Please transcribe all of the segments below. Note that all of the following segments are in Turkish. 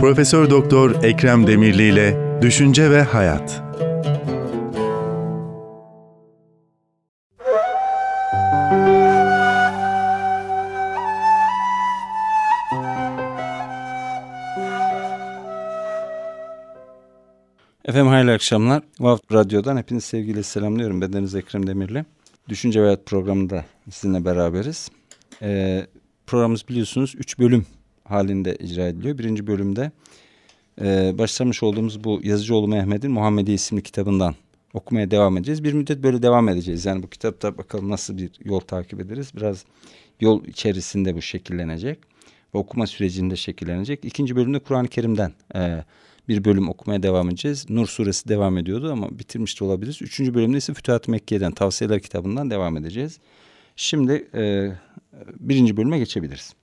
Profesör Doktor Ekrem Demirli ile Düşünce ve Hayat. Efendim hayırlı akşamlar. Vav Radyo'dan hepinizi sevgiyle selamlıyorum. Bedeniz Ekrem Demirli. Düşünce ve Hayat programında sizinle beraberiz. Ee, programımız biliyorsunuz 3 bölüm halinde icra ediliyor. Birinci bölümde e, başlamış olduğumuz bu Yazıcıoğlu Mehmet'in Muhammedi isimli kitabından okumaya devam edeceğiz. Bir müddet böyle devam edeceğiz. Yani bu kitapta bakalım nasıl bir yol takip ederiz. Biraz yol içerisinde bu şekillenecek. Ve okuma sürecinde şekillenecek. İkinci bölümde Kur'an-ı Kerim'den e, bir bölüm okumaya devam edeceğiz. Nur suresi devam ediyordu ama bitirmiş de olabiliriz. Üçüncü bölümde ise Fütühat ı Mekke'den Tavsiyeler kitabından devam edeceğiz. Şimdi e, birinci bölüme geçebiliriz.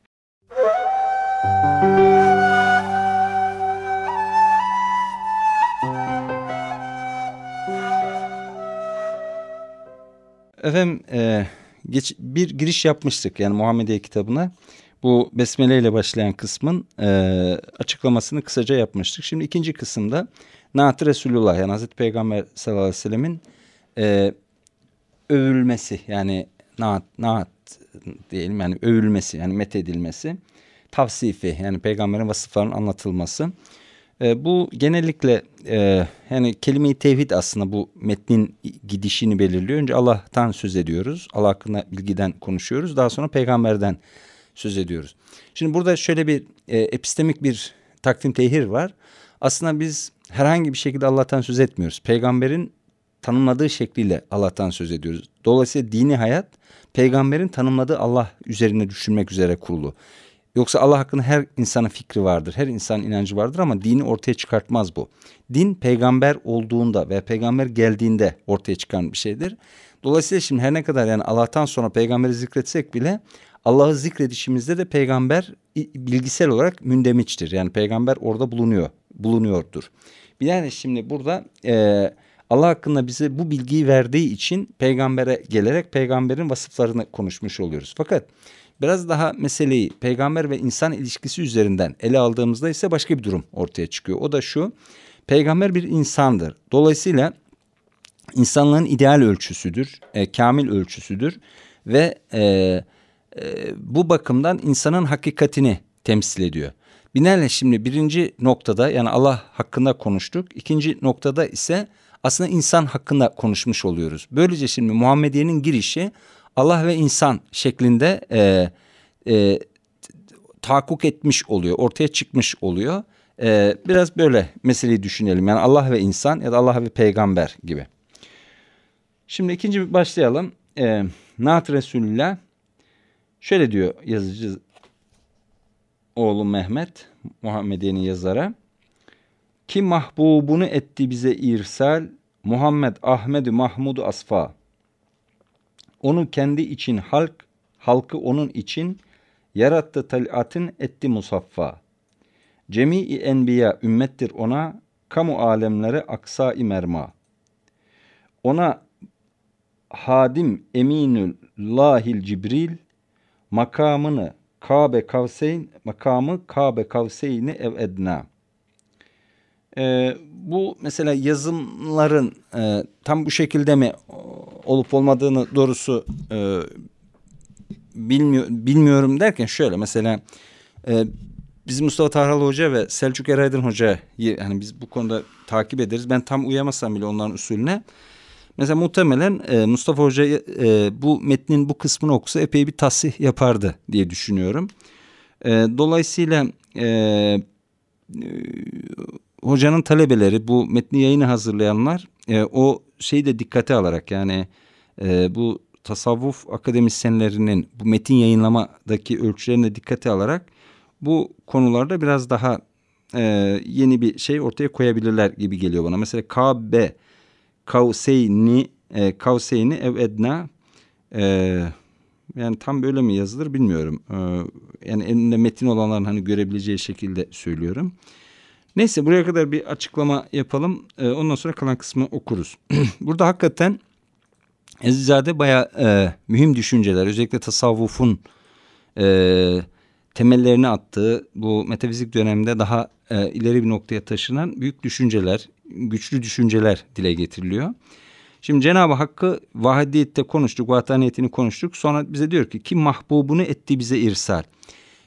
Efendim e, geç, bir giriş yapmıştık yani Muhammediye kitabına. Bu Besmele ile başlayan kısmın e, açıklamasını kısaca yapmıştık. Şimdi ikinci kısımda Naat-ı Resulullah yani Hazreti Peygamber sallallahu aleyhi ve sellemin e, övülmesi yani naat, naat diyelim yani övülmesi yani methedilmesi. edilmesi tavsifi yani peygamberin vasıflarının anlatılması. E, bu genellikle e, yani kelime-i tevhid aslında bu metnin gidişini belirliyor. Önce Allah'tan söz ediyoruz. Allah hakkında bilgiden konuşuyoruz. Daha sonra peygamberden söz ediyoruz. Şimdi burada şöyle bir e, epistemik bir takvim tehir var. Aslında biz herhangi bir şekilde Allah'tan söz etmiyoruz. Peygamberin tanımladığı şekliyle Allah'tan söz ediyoruz. Dolayısıyla dini hayat peygamberin tanımladığı Allah üzerine düşünmek üzere kurulu. Yoksa Allah hakkında her insanın fikri vardır, her insanın inancı vardır ama dini ortaya çıkartmaz bu. Din peygamber olduğunda veya peygamber geldiğinde ortaya çıkan bir şeydir. Dolayısıyla şimdi her ne kadar yani Allah'tan sonra peygamberi zikretsek bile Allah'ı zikredişimizde de peygamber bilgisel olarak mündemiştir. Yani peygamber orada bulunuyor, bulunuyordur. Bir Yani şimdi burada e, Allah hakkında bize bu bilgiyi verdiği için peygambere gelerek peygamberin vasıflarını konuşmuş oluyoruz. Fakat Biraz daha meseleyi peygamber ve insan ilişkisi üzerinden ele aldığımızda ise başka bir durum ortaya çıkıyor. O da şu. Peygamber bir insandır. Dolayısıyla insanlığın ideal ölçüsüdür, e, kamil ölçüsüdür ve e, e, bu bakımdan insanın hakikatini temsil ediyor. Binaenaleyh şimdi birinci noktada yani Allah hakkında konuştuk. İkinci noktada ise aslında insan hakkında konuşmuş oluyoruz. Böylece şimdi Muhammediye'nin girişi Allah ve insan şeklinde e, e, tahakkuk etmiş oluyor, ortaya çıkmış oluyor. E, biraz böyle meseleyi düşünelim. Yani Allah ve insan ya da Allah ve peygamber gibi. Şimdi ikinci bir başlayalım. E, Naat resulüyle şöyle diyor yazıcı oğlu Mehmet, Muhammediye'nin yazarı. Ki mahbubunu etti bize irsal, Muhammed Ahmedi Mahmudu Asfa. Onu kendi için halk, halkı onun için yarattı talatın etti musaffa. Cemii enbiya ümmettir ona, kamu alemlere aksa imerma Ona hadim eminül lahil cibril makamını Kabe Kavseyn makamı Kabe Kavseyn'i ev edna. E, bu mesela yazımların e, tam bu şekilde mi olup olmadığını doğrusu e, bilmiyor, bilmiyorum derken şöyle mesela e, biz Mustafa Tahralı Hoca ve Selçuk Eraydın Hoca hani biz bu konuda takip ederiz. Ben tam uyamasam bile onların usulüne. Mesela muhtemelen e, Mustafa Hoca e, bu metnin bu kısmını okusa epey bir tahsih yapardı diye düşünüyorum. E, dolayısıyla e, hocanın talebeleri bu metni yayını hazırlayanlar e, o şeyi de dikkate alarak yani e, bu tasavvuf akademisyenlerinin bu metin yayınlamadaki ölçülerine dikkate alarak bu konularda biraz daha e, yeni bir şey ortaya koyabilirler gibi geliyor bana. Mesela KB Kavseyni e, Kavseyni Ev Edna e, yani tam böyle mi yazılır bilmiyorum. E, yani elinde metin olanların hani görebileceği şekilde söylüyorum. E, Neyse buraya kadar bir açıklama yapalım. E, ondan sonra kalan kısmı okuruz. Burada hakikaten Ezizade baya e, mühim düşünceler. Özellikle tasavvufun e, temellerini attığı bu metafizik dönemde daha e, ileri bir noktaya taşınan büyük düşünceler, güçlü düşünceler dile getiriliyor. Şimdi Cenab-ı Hakk'ı vahidiyette konuştuk, vahdaniyetini konuştuk. Sonra bize diyor ki kim mahbubunu etti bize irsal.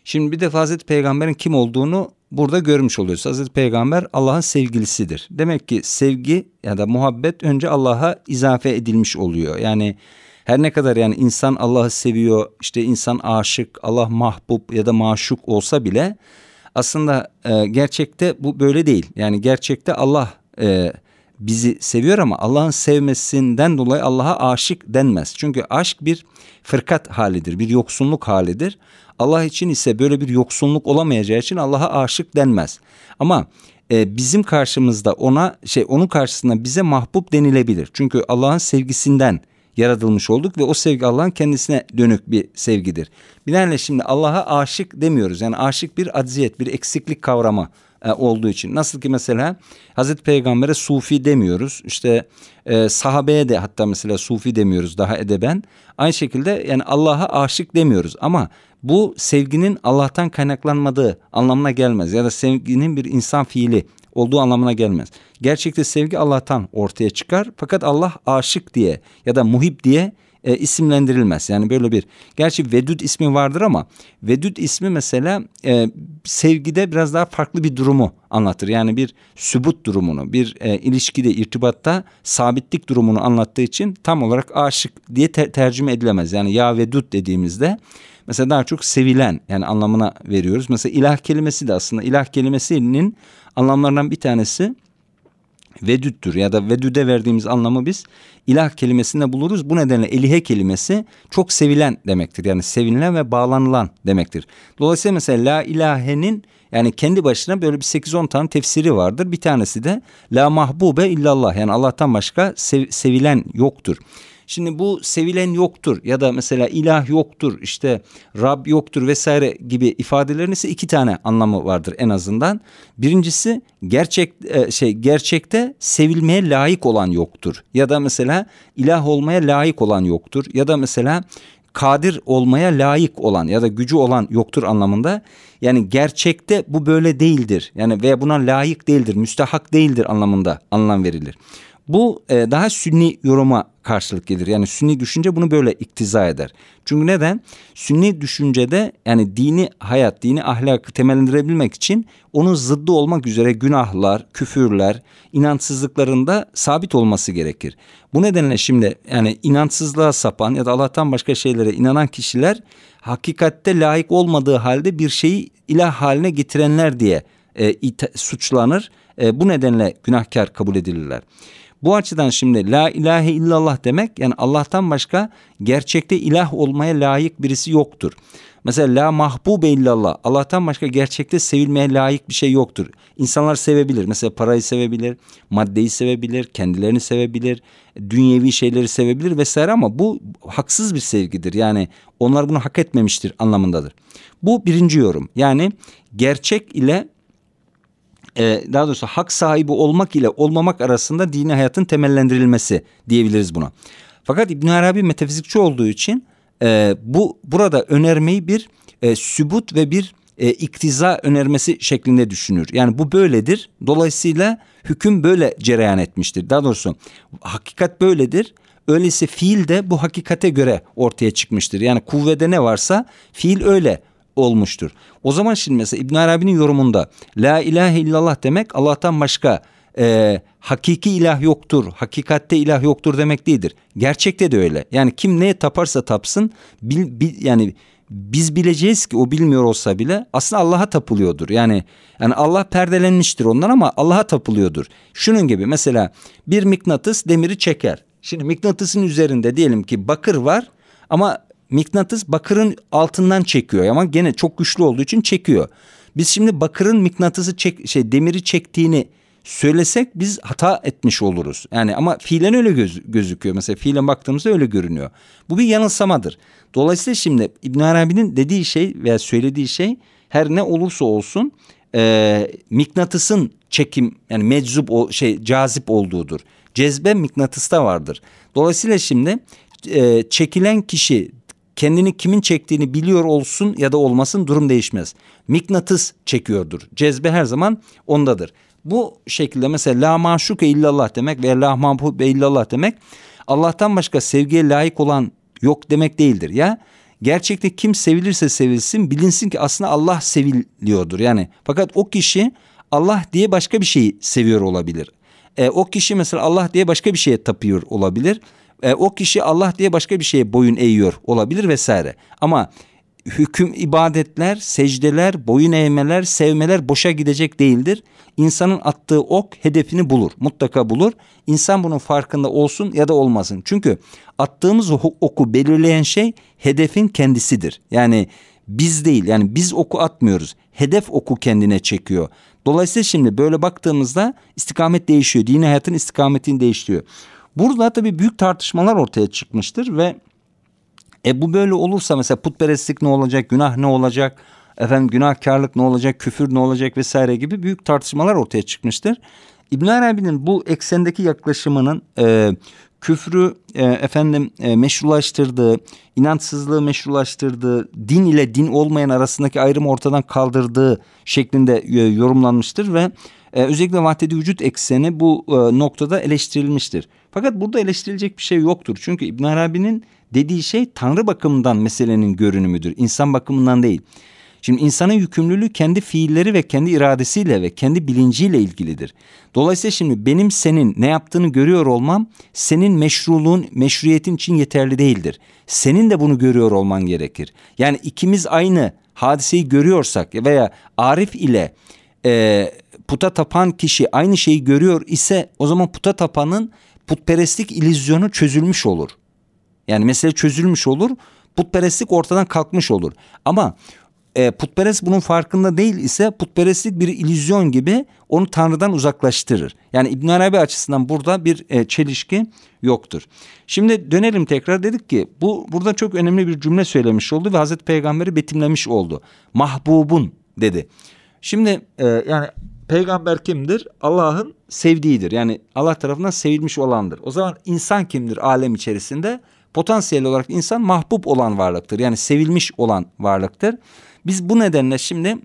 Şimdi bir defa Hazreti Peygamber'in kim olduğunu burada görmüş oluyoruz. Hazreti Peygamber Allah'ın sevgilisidir. Demek ki sevgi ya da muhabbet önce Allah'a izafe edilmiş oluyor. Yani her ne kadar yani insan Allah'ı seviyor, işte insan aşık, Allah mahbub ya da maşuk olsa bile aslında e, gerçekte bu böyle değil. Yani gerçekte Allah e, bizi seviyor ama Allah'ın sevmesinden dolayı Allah'a aşık denmez. Çünkü aşk bir fırkat halidir, bir yoksunluk halidir. Allah için ise böyle bir yoksunluk olamayacağı için Allah'a aşık denmez. Ama e, bizim karşımızda ona şey onun karşısında bize mahbub denilebilir. Çünkü Allah'ın sevgisinden yaratılmış olduk ve o sevgi Allah'ın kendisine dönük bir sevgidir. Binaenle şimdi Allah'a aşık demiyoruz. Yani aşık bir acziyet, bir eksiklik kavramı e, olduğu için. Nasıl ki mesela Hazreti Peygamber'e sufi demiyoruz. İşte e, sahabeye de hatta mesela sufi demiyoruz daha edeben. Aynı şekilde yani Allah'a aşık demiyoruz ama bu sevginin Allah'tan kaynaklanmadığı anlamına gelmez ya da sevginin bir insan fiili olduğu anlamına gelmez. Gerçekte sevgi Allah'tan ortaya çıkar fakat Allah aşık diye ya da muhip diye e, isimlendirilmez. Yani böyle bir gerçi Vedud ismi vardır ama Vedud ismi mesela e, sevgide biraz daha farklı bir durumu anlatır. Yani bir sübut durumunu, bir e, ilişkide, irtibatta sabitlik durumunu anlattığı için tam olarak aşık diye ter- tercüme edilemez. Yani ya Vedud dediğimizde mesela daha çok sevilen yani anlamına veriyoruz. Mesela ilah kelimesi de aslında ilah kelimesinin anlamlarından bir tanesi vedüttür ya da vedüde verdiğimiz anlamı biz ilah kelimesinde buluruz. Bu nedenle elihe kelimesi çok sevilen demektir. Yani sevinilen ve bağlanılan demektir. Dolayısıyla mesela la ilahenin yani kendi başına böyle bir 8-10 tane tefsiri vardır. Bir tanesi de la mahbube illallah yani Allah'tan başka sev, sevilen yoktur. Şimdi bu sevilen yoktur ya da mesela ilah yoktur işte Rab yoktur vesaire gibi ifadelerin ise iki tane anlamı vardır en azından. Birincisi gerçek e, şey gerçekte sevilmeye layık olan yoktur ya da mesela ilah olmaya layık olan yoktur ya da mesela kadir olmaya layık olan ya da gücü olan yoktur anlamında. Yani gerçekte bu böyle değildir. Yani veya buna layık değildir, müstahak değildir anlamında anlam verilir. Bu e, daha sünni yoruma karşılık gelir. Yani sünni düşünce bunu böyle iktiza eder. Çünkü neden? Sünni düşüncede yani dini hayat, dini ahlakı temellendirebilmek için onun zıddı olmak üzere günahlar, küfürler, inançsızlıklarında sabit olması gerekir. Bu nedenle şimdi yani inançsızlığa sapan ya da Allah'tan başka şeylere inanan kişiler hakikatte layık olmadığı halde bir şeyi ilah haline getirenler diye e, suçlanır. E, bu nedenle günahkar kabul edilirler. Bu açıdan şimdi la ilahe illallah demek yani Allah'tan başka gerçekte ilah olmaya layık birisi yoktur. Mesela la mahbube illallah Allah'tan başka gerçekte sevilmeye layık bir şey yoktur. İnsanlar sevebilir. Mesela parayı sevebilir, maddeyi sevebilir, kendilerini sevebilir, dünyevi şeyleri sevebilir vesaire ama bu haksız bir sevgidir. Yani onlar bunu hak etmemiştir anlamındadır. Bu birinci yorum. Yani gerçek ile e, daha doğrusu hak sahibi olmak ile olmamak arasında dini hayatın temellendirilmesi diyebiliriz buna. Fakat İbn Arabi metafizikçi olduğu için e, bu burada önermeyi bir e, sübut ve bir iktiza önermesi şeklinde düşünür. Yani bu böyledir. Dolayısıyla hüküm böyle cereyan etmiştir. Daha doğrusu hakikat böyledir. Öyleyse fiil de bu hakikate göre ortaya çıkmıştır. Yani kuvvede ne varsa fiil öyle olmuştur. O zaman şimdi mesela İbn Arabi'nin yorumunda la ilahe illallah demek Allah'tan başka e, hakiki ilah yoktur, hakikatte ilah yoktur demek değildir. Gerçekte de öyle. Yani kim neye taparsa tapsın bil, bil, yani biz bileceğiz ki o bilmiyor olsa bile aslında Allah'a tapılıyordur. Yani yani Allah perdelenmiştir ondan ama Allah'a tapılıyordur. Şunun gibi mesela bir mıknatıs demiri çeker. Şimdi mıknatısın üzerinde diyelim ki bakır var ama mıknatıs bakırın altından çekiyor ama gene çok güçlü olduğu için çekiyor. Biz şimdi bakırın mıknatısı çek, şey demiri çektiğini söylesek biz hata etmiş oluruz. Yani ama fiilen öyle göz, gözüküyor. Mesela fiilen baktığımızda öyle görünüyor. Bu bir yanılsamadır. Dolayısıyla şimdi İbn Arabi'nin dediği şey veya söylediği şey her ne olursa olsun e, mıknatısın çekim yani meczup o şey cazip olduğudur. Cezbe mıknatısta vardır. Dolayısıyla şimdi e, çekilen kişi kendini kimin çektiğini biliyor olsun ya da olmasın durum değişmez. Mıknatıs çekiyordur. Cezbe her zaman ondadır. Bu şekilde mesela la maşuke illallah demek ve la mahbube illallah demek Allah'tan başka sevgiye layık olan yok demek değildir ya. Gerçekte kim sevilirse sevilsin bilinsin ki aslında Allah seviliyordur yani. Fakat o kişi Allah diye başka bir şeyi seviyor olabilir. E, o kişi mesela Allah diye başka bir şeye tapıyor olabilir e, o kişi Allah diye başka bir şeye boyun eğiyor olabilir vesaire. Ama hüküm ibadetler, secdeler, boyun eğmeler, sevmeler boşa gidecek değildir. İnsanın attığı ok hedefini bulur. Mutlaka bulur. İnsan bunun farkında olsun ya da olmasın. Çünkü attığımız oku belirleyen şey hedefin kendisidir. Yani biz değil yani biz oku atmıyoruz. Hedef oku kendine çekiyor. Dolayısıyla şimdi böyle baktığımızda istikamet değişiyor. Dini hayatın istikametini değiştiriyor. Burada tabii büyük tartışmalar ortaya çıkmıştır ve e bu böyle olursa mesela putperestlik ne olacak, günah ne olacak, efendim günahkarlık ne olacak, küfür ne olacak vesaire gibi büyük tartışmalar ortaya çıkmıştır. İbn Arabi'nin bu eksendeki yaklaşımının e, küfrü e, efendim e, meşrulaştırdığı, inançsızlığı meşrulaştırdığı, din ile din olmayan arasındaki ayrımı ortadan kaldırdığı şeklinde e, yorumlanmıştır ve e, özellikle vahdedi vücut ekseni bu e, noktada eleştirilmiştir. Fakat burada eleştirilecek bir şey yoktur. Çünkü İbn Arabi'nin dediği şey tanrı bakımından meselenin görünümüdür. İnsan bakımından değil. Şimdi insanın yükümlülüğü kendi fiilleri ve kendi iradesiyle ve kendi bilinciyle ilgilidir. Dolayısıyla şimdi benim senin ne yaptığını görüyor olmam senin meşruluğun, meşruiyetin için yeterli değildir. Senin de bunu görüyor olman gerekir. Yani ikimiz aynı hadiseyi görüyorsak veya Arif ile e, puta tapan kişi aynı şeyi görüyor ise o zaman puta tapanın putperestlik ilizyonu çözülmüş olur. Yani mesele çözülmüş olur. Putperestlik ortadan kalkmış olur. Ama e, putperest bunun farkında değil ise putperestlik bir ilizyon gibi onu Tanrı'dan uzaklaştırır. Yani İbn Arabi açısından burada bir e, çelişki yoktur. Şimdi dönelim tekrar dedik ki bu burada çok önemli bir cümle söylemiş oldu ve Hazreti Peygamber'i betimlemiş oldu. Mahbubun dedi. Şimdi e, yani peygamber kimdir? Allah'ın sevdiğidir. Yani Allah tarafından sevilmiş olandır. O zaman insan kimdir alem içerisinde? Potansiyel olarak insan mahbub olan varlıktır. Yani sevilmiş olan varlıktır. Biz bu nedenle şimdi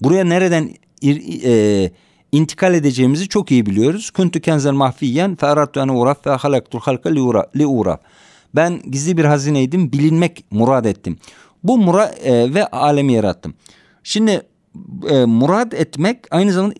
buraya nereden e, intikal edeceğimizi çok iyi biliyoruz. Kuntu kenzen mahfiyen fe aradtu ene uraf fe halaktul halka li uraf. Ben gizli bir hazineydim, bilinmek murad ettim. Bu mura e, ve alemi yarattım. Şimdi e, murad etmek aynı zamanda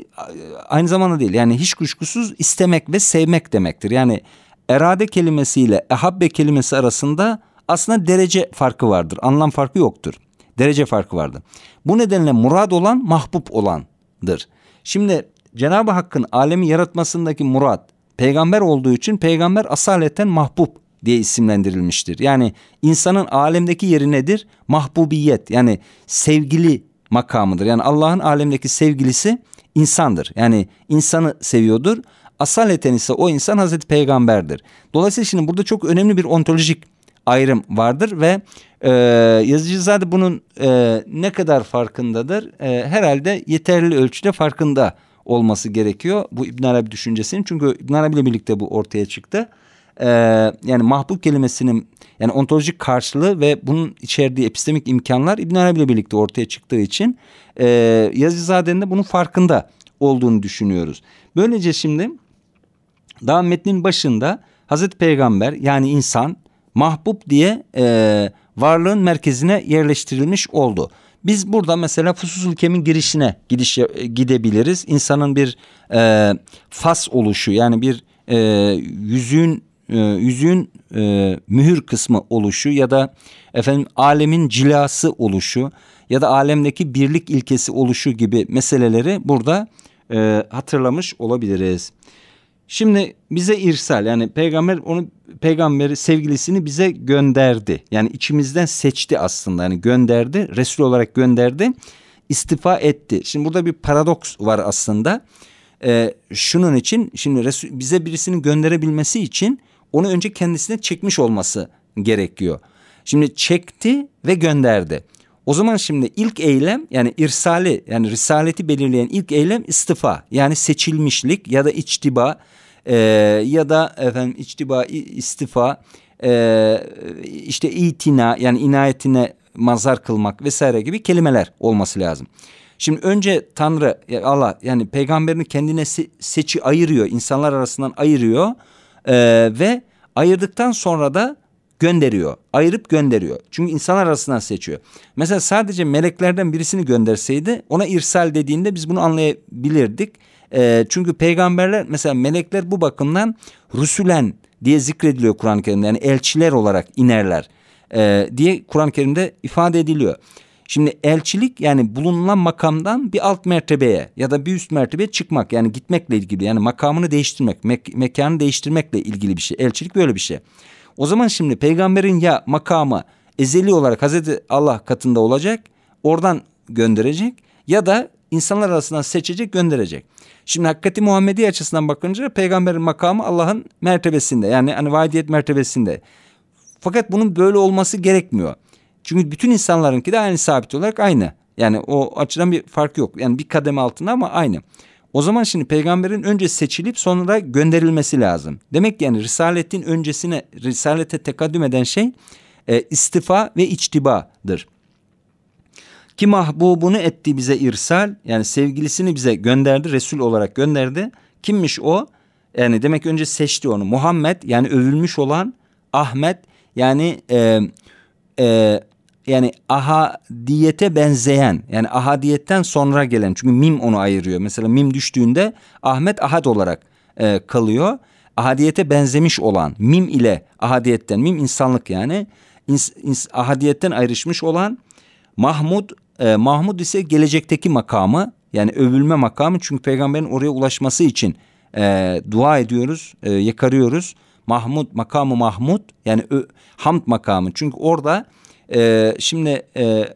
aynı zamanda değil. Yani hiç kuşkusuz istemek ve sevmek demektir. Yani erade kelimesiyle ehabbe kelimesi arasında aslında derece farkı vardır. Anlam farkı yoktur. Derece farkı vardır. Bu nedenle murad olan mahbub olandır. Şimdi Cenab-ı Hakk'ın alemi yaratmasındaki murad peygamber olduğu için peygamber asaleten mahbub diye isimlendirilmiştir. Yani insanın alemdeki yeri nedir? Mahbubiyet yani sevgili makamıdır. Yani Allah'ın alemdeki sevgilisi insandır. Yani insanı seviyordur. Asaleten ise o insan Hazreti Peygamber'dir. Dolayısıyla şimdi burada çok önemli bir ontolojik ayrım vardır ve e, Yazıcızade bunun e, ne kadar farkındadır? E, herhalde yeterli ölçüde farkında olması gerekiyor bu İbn Arabi düşüncesinin. Çünkü İbn Arabi ile birlikte bu ortaya çıktı e, yani mahbub kelimesinin yani ontolojik karşılığı ve bunun içerdiği epistemik imkanlar İbn Arabi ile birlikte ortaya çıktığı için e, Yazızade'nin de bunun farkında olduğunu düşünüyoruz. Böylece şimdi daha metnin başında Hazreti Peygamber yani insan mahbub diye e, varlığın merkezine yerleştirilmiş oldu. Biz burada mesela Fusus Kem'in girişine gidiş, e, gidebiliriz. İnsanın bir e, fas oluşu yani bir e, yüzüğün e, yüzüğün e, mühür kısmı oluşu ya da efendim alemin cilası oluşu ya da alemdeki birlik ilkesi oluşu gibi meseleleri burada e, hatırlamış olabiliriz. Şimdi bize irsal yani peygamber onu peygamberi sevgilisini bize gönderdi. Yani içimizden seçti aslında yani gönderdi Resul olarak gönderdi istifa etti. Şimdi burada bir paradoks var aslında. Ee, şunun için şimdi Resul, bize birisini gönderebilmesi için onu önce kendisine çekmiş olması gerekiyor. Şimdi çekti ve gönderdi. O zaman şimdi ilk eylem yani irsali yani risaleti belirleyen ilk eylem istifa. Yani seçilmişlik ya da içtiba e, ya da efendim içtiba istifa e, işte itina yani inayetine mazar kılmak vesaire gibi kelimeler olması lazım. Şimdi önce Tanrı Allah yani peygamberini kendine seçi ayırıyor insanlar arasından ayırıyor. Ee, ve ayırdıktan sonra da gönderiyor. Ayırıp gönderiyor. Çünkü insan arasından seçiyor. Mesela sadece meleklerden birisini gönderseydi ona irsal dediğinde biz bunu anlayabilirdik. E, çünkü peygamberler mesela melekler bu bakımdan rusülen diye zikrediliyor Kur'an-ı Kerim'de. Yani elçiler olarak inerler e, diye Kur'an-ı Kerim'de ifade ediliyor. Şimdi elçilik yani bulunan makamdan bir alt mertebeye ya da bir üst mertebeye çıkmak yani gitmekle ilgili yani makamını değiştirmek, me- mekanı değiştirmekle ilgili bir şey. Elçilik böyle bir şey. O zaman şimdi peygamberin ya makamı ezeli olarak Hazreti Allah katında olacak. Oradan gönderecek ya da insanlar arasından seçecek gönderecek. Şimdi hakikati Muhammedi açısından bakınca peygamberin makamı Allah'ın mertebesinde yani hani vaidiyet mertebesinde. Fakat bunun böyle olması gerekmiyor. Çünkü bütün insanlarınki de aynı sabit olarak aynı. Yani o açıdan bir fark yok. Yani bir kademe altında ama aynı. O zaman şimdi peygamberin önce seçilip sonra gönderilmesi lazım. Demek ki yani risaletin öncesine, risalete tekadüm eden şey e, istifa ve içtibadır. Ki mahbubunu etti bize irsal yani sevgilisini bize gönderdi Resul olarak gönderdi. Kimmiş o? Yani demek önce seçti onu. Muhammed yani övülmüş olan Ahmet yani e, e, yani ahadiyete benzeyen yani ahadiyetten sonra gelen çünkü mim onu ayırıyor. Mesela mim düştüğünde Ahmet ahad olarak e, kalıyor. Ahadiyete benzemiş olan mim ile ahadiyetten mim insanlık yani ins, ins, ahadiyetten ayrışmış olan Mahmud e, Mahmud ise gelecekteki makamı yani övülme makamı çünkü peygamberin oraya ulaşması için e, dua ediyoruz, e, yakarıyoruz. Mahmud makamı Mahmud yani ö, hamd makamı çünkü orada ee, e, şimdi e,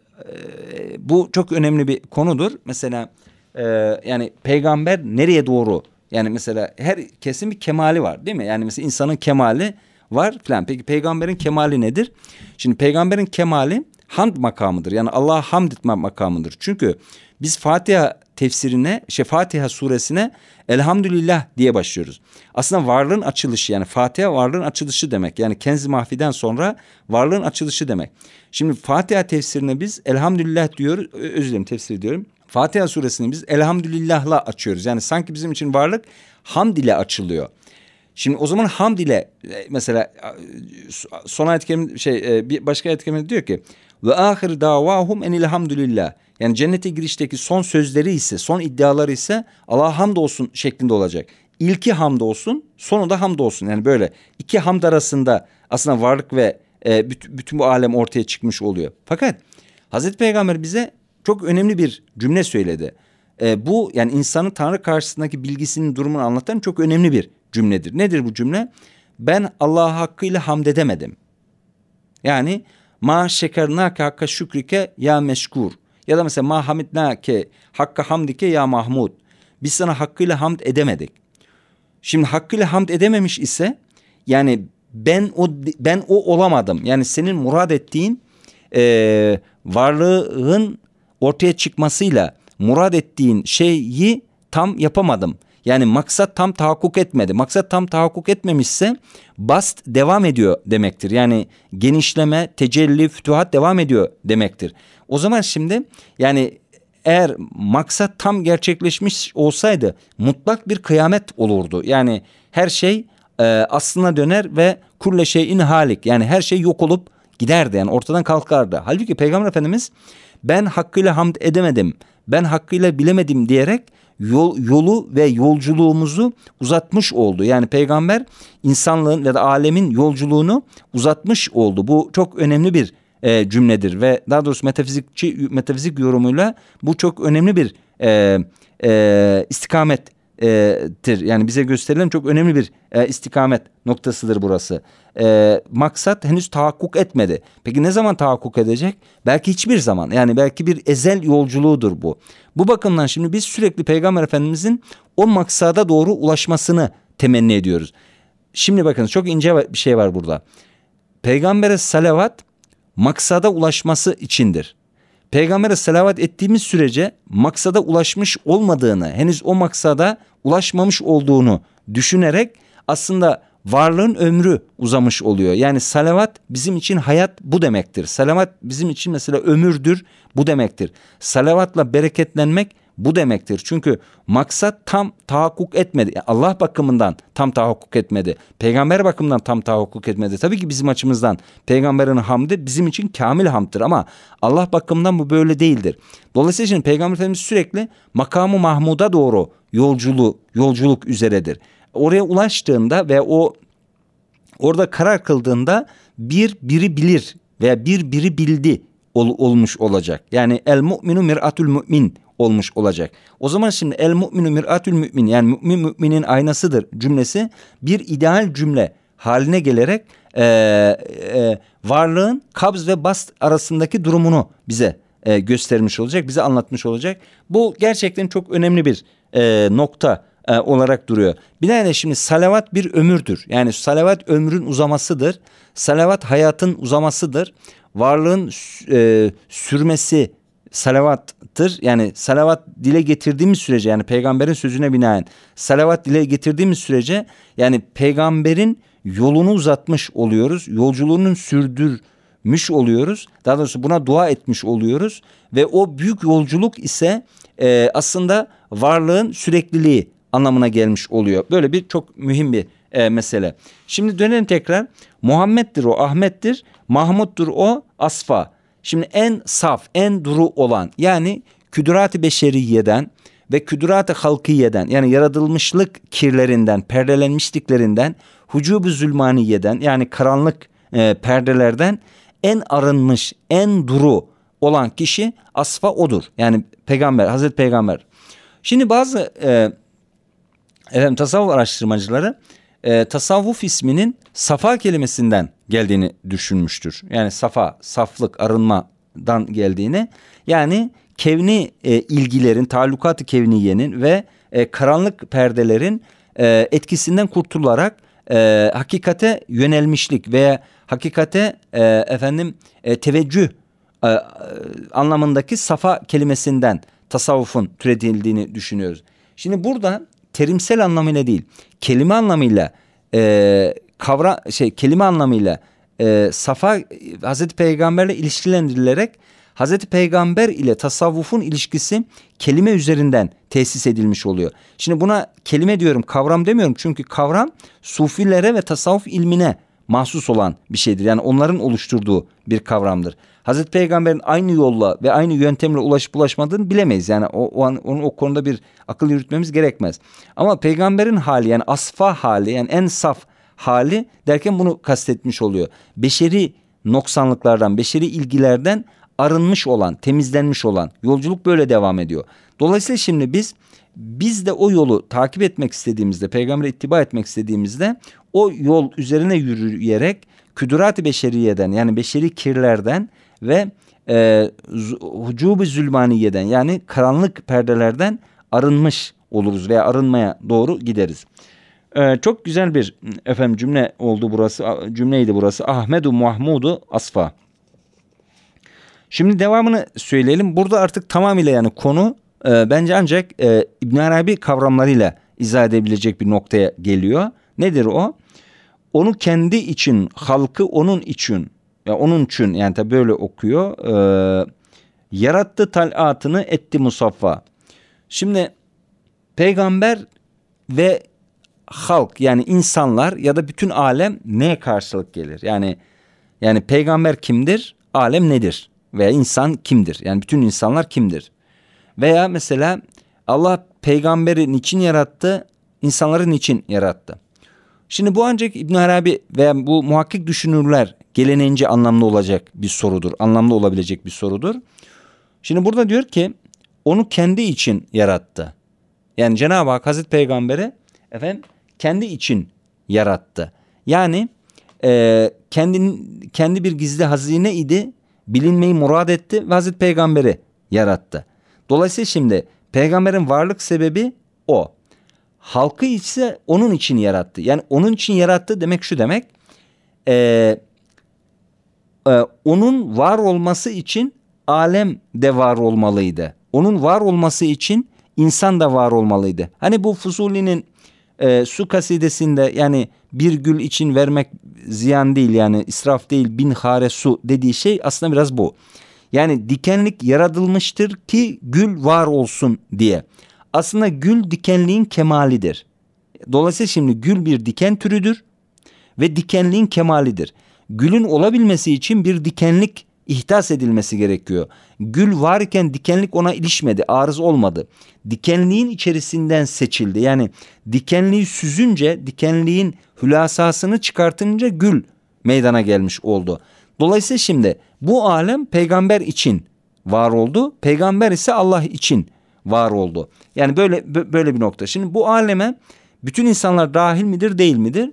bu çok önemli bir konudur. Mesela e, yani peygamber nereye doğru? Yani mesela her kesin bir kemali var değil mi? Yani mesela insanın kemali var falan. Peki peygamberin kemali nedir? Şimdi peygamberin kemali hamd makamıdır. Yani Allah'a hamd etme makamıdır. Çünkü biz Fatiha tefsirine, şey Fatiha suresine elhamdülillah diye başlıyoruz. Aslında varlığın açılışı yani Fatiha varlığın açılışı demek. Yani Kenz Mahfi'den sonra varlığın açılışı demek. Şimdi Fatiha tefsirine biz elhamdülillah diyoruz. Özür dilerim tefsir ediyorum. Fatiha suresini biz elhamdülillahla açıyoruz. Yani sanki bizim için varlık hamd ile açılıyor. Şimdi o zaman hamd ile e, mesela son ayet şey e, bir başka ayet diyor ki ve ahir davahum enilhamdülillah. Yani cennete girişteki son sözleri ise son iddiaları ise Allah'a hamdolsun şeklinde olacak. İlki hamdolsun sonu da hamdolsun. Yani böyle iki hamd arasında aslında varlık ve e, bütün, bu alem ortaya çıkmış oluyor. Fakat Hazreti Peygamber bize çok önemli bir cümle söyledi. E, bu yani insanın Tanrı karşısındaki bilgisinin durumunu anlatan çok önemli bir cümledir. Nedir bu cümle? Ben Allah'a hakkıyla hamd edemedim. Yani ma şekernake hakka şükrike ya meşkur. Ya da mesela ma hamidnake hakka hamdike ya Mahmud. Biz sana hakkıyla hamd edemedik. Şimdi hakkıyla hamd edememiş ise yani ben o ben o olamadım. Yani senin murad ettiğin e, varlığın ortaya çıkmasıyla murad ettiğin şeyi tam yapamadım. Yani maksat tam tahakkuk etmedi. Maksat tam tahakkuk etmemişse bast devam ediyor demektir. Yani genişleme, tecelli, fütuhat devam ediyor demektir. O zaman şimdi yani eğer maksat tam gerçekleşmiş olsaydı mutlak bir kıyamet olurdu. Yani her şey e, aslına döner ve kulle şeyin halik yani her şey yok olup giderdi yani ortadan kalkardı. Halbuki Peygamber Efendimiz ben hakkıyla hamd edemedim ben hakkıyla bilemedim diyerek yol, yolu ve yolculuğumuzu uzatmış oldu. Yani peygamber insanlığın ya da alemin yolculuğunu uzatmış oldu. Bu çok önemli bir e, cümledir ve daha doğrusu metafizikçi metafizik yorumuyla bu çok önemli bir e, e, istikamet tir yani bize gösterilen çok önemli bir e, istikamet noktasıdır burası. E, maksat henüz tahakkuk etmedi. Peki ne zaman tahakkuk edecek? Belki hiçbir zaman yani belki bir ezel yolculuğudur bu. Bu bakımdan şimdi biz sürekli Peygamber Efendimizin o maksada doğru ulaşmasını temenni ediyoruz. Şimdi bakın çok ince bir şey var burada. Peygambere salavat maksada ulaşması içindir. Peygamber'e salavat ettiğimiz sürece maksada ulaşmış olmadığını, henüz o maksada ulaşmamış olduğunu düşünerek aslında varlığın ömrü uzamış oluyor. Yani salavat bizim için hayat bu demektir. Salavat bizim için mesela ömürdür bu demektir. Salavatla bereketlenmek bu demektir. Çünkü maksat tam tahakkuk etmedi. Allah bakımından tam tahakkuk etmedi. Peygamber bakımından tam tahakkuk etmedi. Tabii ki bizim açımızdan peygamberin hamdi bizim için kamil hamdır ama Allah bakımından bu böyle değildir. Dolayısıyla şimdi peygamber efendimiz sürekli makamı mahmuda doğru yolculu yolculuk üzeredir. Oraya ulaştığında ve o orada karar kıldığında bir biri bilir veya bir biri bildi olmuş olacak. Yani el mu'minu mir'atul mü'min olmuş olacak. O zaman şimdi el müminü mir'atül mü'min yani mü'min mü'minin aynasıdır cümlesi bir ideal cümle haline gelerek e, e, varlığın kabz ve bast arasındaki durumunu bize e, göstermiş olacak, bize anlatmış olacak. Bu gerçekten çok önemli bir e, nokta e, olarak duruyor. Bir Binaenaleyh şimdi salavat bir ömürdür. Yani salavat ömrün uzamasıdır. Salavat hayatın uzamasıdır. Varlığın e, sürmesi, salavattır. Yani salavat dile getirdiğimiz sürece yani peygamberin sözüne binaen salavat dile getirdiğimiz sürece yani peygamberin yolunu uzatmış oluyoruz. Yolculuğunun sürdürmüş oluyoruz. Daha doğrusu buna dua etmiş oluyoruz. Ve o büyük yolculuk ise e, aslında varlığın sürekliliği anlamına gelmiş oluyor. Böyle bir çok mühim bir e, mesele. Şimdi dönelim tekrar. Muhammed'dir o Ahmet'tir. Mahmud'dur o Asfa. Şimdi en saf, en duru olan yani küdürat-ı beşeriyeden ve küdürat-ı halkiyeden yani yaratılmışlık kirlerinden, perdelenmişliklerinden, hucub-ü zulmaniyeden yani karanlık e, perdelerden en arınmış, en duru olan kişi asfa odur. Yani peygamber, Hazreti Peygamber. Şimdi bazı e, efendim tasavvuf araştırmacıları e, tasavvuf isminin safa kelimesinden geldiğini düşünmüştür. Yani safa, saflık, arınmadan geldiğini yani kevni e, ilgilerin, taallukatı kevniyenin ve e, karanlık perdelerin e, etkisinden kurtularak e, hakikate yönelmişlik veya hakikate e, efendim e, teveccüh e, e anlamındaki safa kelimesinden tasavvufun türedildiğini düşünüyoruz. Şimdi burada terimsel anlamıyla değil kelime anlamıyla e, kavra şey kelime anlamıyla e, safa Hazreti Peygamberle ilişkilendirilerek Hazreti Peygamber ile tasavvufun ilişkisi kelime üzerinden tesis edilmiş oluyor. Şimdi buna kelime diyorum kavram demiyorum çünkü kavram sufilere ve tasavvuf ilmine mahsus olan bir şeydir. Yani onların oluşturduğu bir kavramdır. Hazreti Peygamber'in aynı yolla ve aynı yöntemle ulaşıp ulaşmadığını bilemeyiz. Yani o, o an onun o konuda bir akıl yürütmemiz gerekmez. Ama peygamberin hali yani asfa hali yani en saf hali derken bunu kastetmiş oluyor. Beşeri noksanlıklardan, beşeri ilgilerden arınmış olan, temizlenmiş olan yolculuk böyle devam ediyor. Dolayısıyla şimdi biz biz de o yolu takip etmek istediğimizde, peygambere ittiba etmek istediğimizde o yol üzerine yürüyerek küdürat-ı beşeriyeden yani beşeri kirlerden ve e, hucubu zulmaniyeden yani karanlık perdelerden arınmış oluruz veya arınmaya doğru gideriz. Ee, çok güzel bir efendim cümle oldu burası cümleydi burası. Ahmedu Mahmudu Asfa. Şimdi devamını söyleyelim. Burada artık tamamıyla yani konu e, bence ancak e, İbn Arabi kavramlarıyla izah edebilecek bir noktaya geliyor. Nedir o? Onu kendi için, halkı onun için ya onun için yani tabi böyle okuyor. E, ee, yarattı talatını etti musaffa. Şimdi peygamber ve halk yani insanlar ya da bütün alem neye karşılık gelir? Yani yani peygamber kimdir? Alem nedir? Veya insan kimdir? Yani bütün insanlar kimdir? Veya mesela Allah peygamberi niçin yarattı? İnsanları niçin yarattı? Şimdi bu ancak İbn Arabi veya bu muhakkik düşünürler Gelenince anlamlı olacak bir sorudur. Anlamlı olabilecek bir sorudur. Şimdi burada diyor ki onu kendi için yarattı. Yani Cenab-ı Hak Hazreti Peygamber'e efendim kendi için yarattı. Yani e, kendin, kendi bir gizli hazine idi. Bilinmeyi murad etti ve Hazreti Peygamber'i yarattı. Dolayısıyla şimdi peygamberin varlık sebebi o. Halkı ise onun için yarattı. Yani onun için yarattı demek şu demek. E, e, onun var olması için alem de var olmalıydı. Onun var olması için insan da var olmalıydı. Hani bu Fuzuli'nin e, su kasidesinde yani bir gül için vermek ziyan değil yani israf değil bin hare su dediği şey aslında biraz bu. Yani dikenlik yaratılmıştır ki gül var olsun diye. Aslında gül dikenliğin kemalidir. Dolayısıyla şimdi gül bir diken türüdür ve dikenliğin kemalidir. Gülün olabilmesi için bir dikenlik ihdas edilmesi gerekiyor. Gül varken dikenlik ona ilişmedi, arız olmadı. Dikenliğin içerisinden seçildi. Yani dikenliği süzünce, dikenliğin hülasasını çıkartınca gül meydana gelmiş oldu. Dolayısıyla şimdi bu alem peygamber için var oldu. Peygamber ise Allah için var oldu. Yani böyle böyle bir nokta. Şimdi bu aleme bütün insanlar dahil midir, değil midir?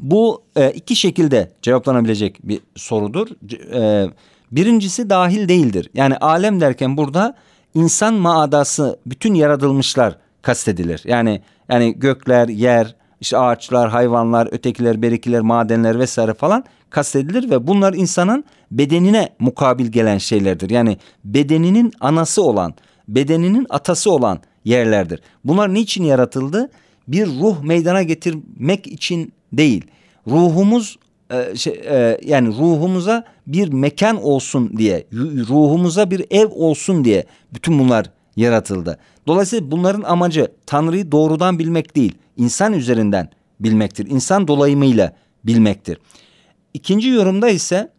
Bu e, iki şekilde cevaplanabilecek bir sorudur. E, birincisi dahil değildir. Yani alem derken burada insan maadası bütün yaratılmışlar kastedilir. Yani yani gökler, yer, işte ağaçlar, hayvanlar, ötekiler, berikiler, madenler vesaire falan kastedilir ve bunlar insanın bedenine mukabil gelen şeylerdir. Yani bedeninin anası olan, bedeninin atası olan yerlerdir. Bunlar niçin yaratıldı? Bir ruh meydana getirmek için değil. Ruhumuz e, şey, e, yani ruhumuza bir mekan olsun diye, ruhumuza bir ev olsun diye bütün bunlar yaratıldı. Dolayısıyla bunların amacı Tanrı'yı doğrudan bilmek değil, insan üzerinden bilmektir. İnsan dolayımıyla bilmektir. İkinci yorumda ise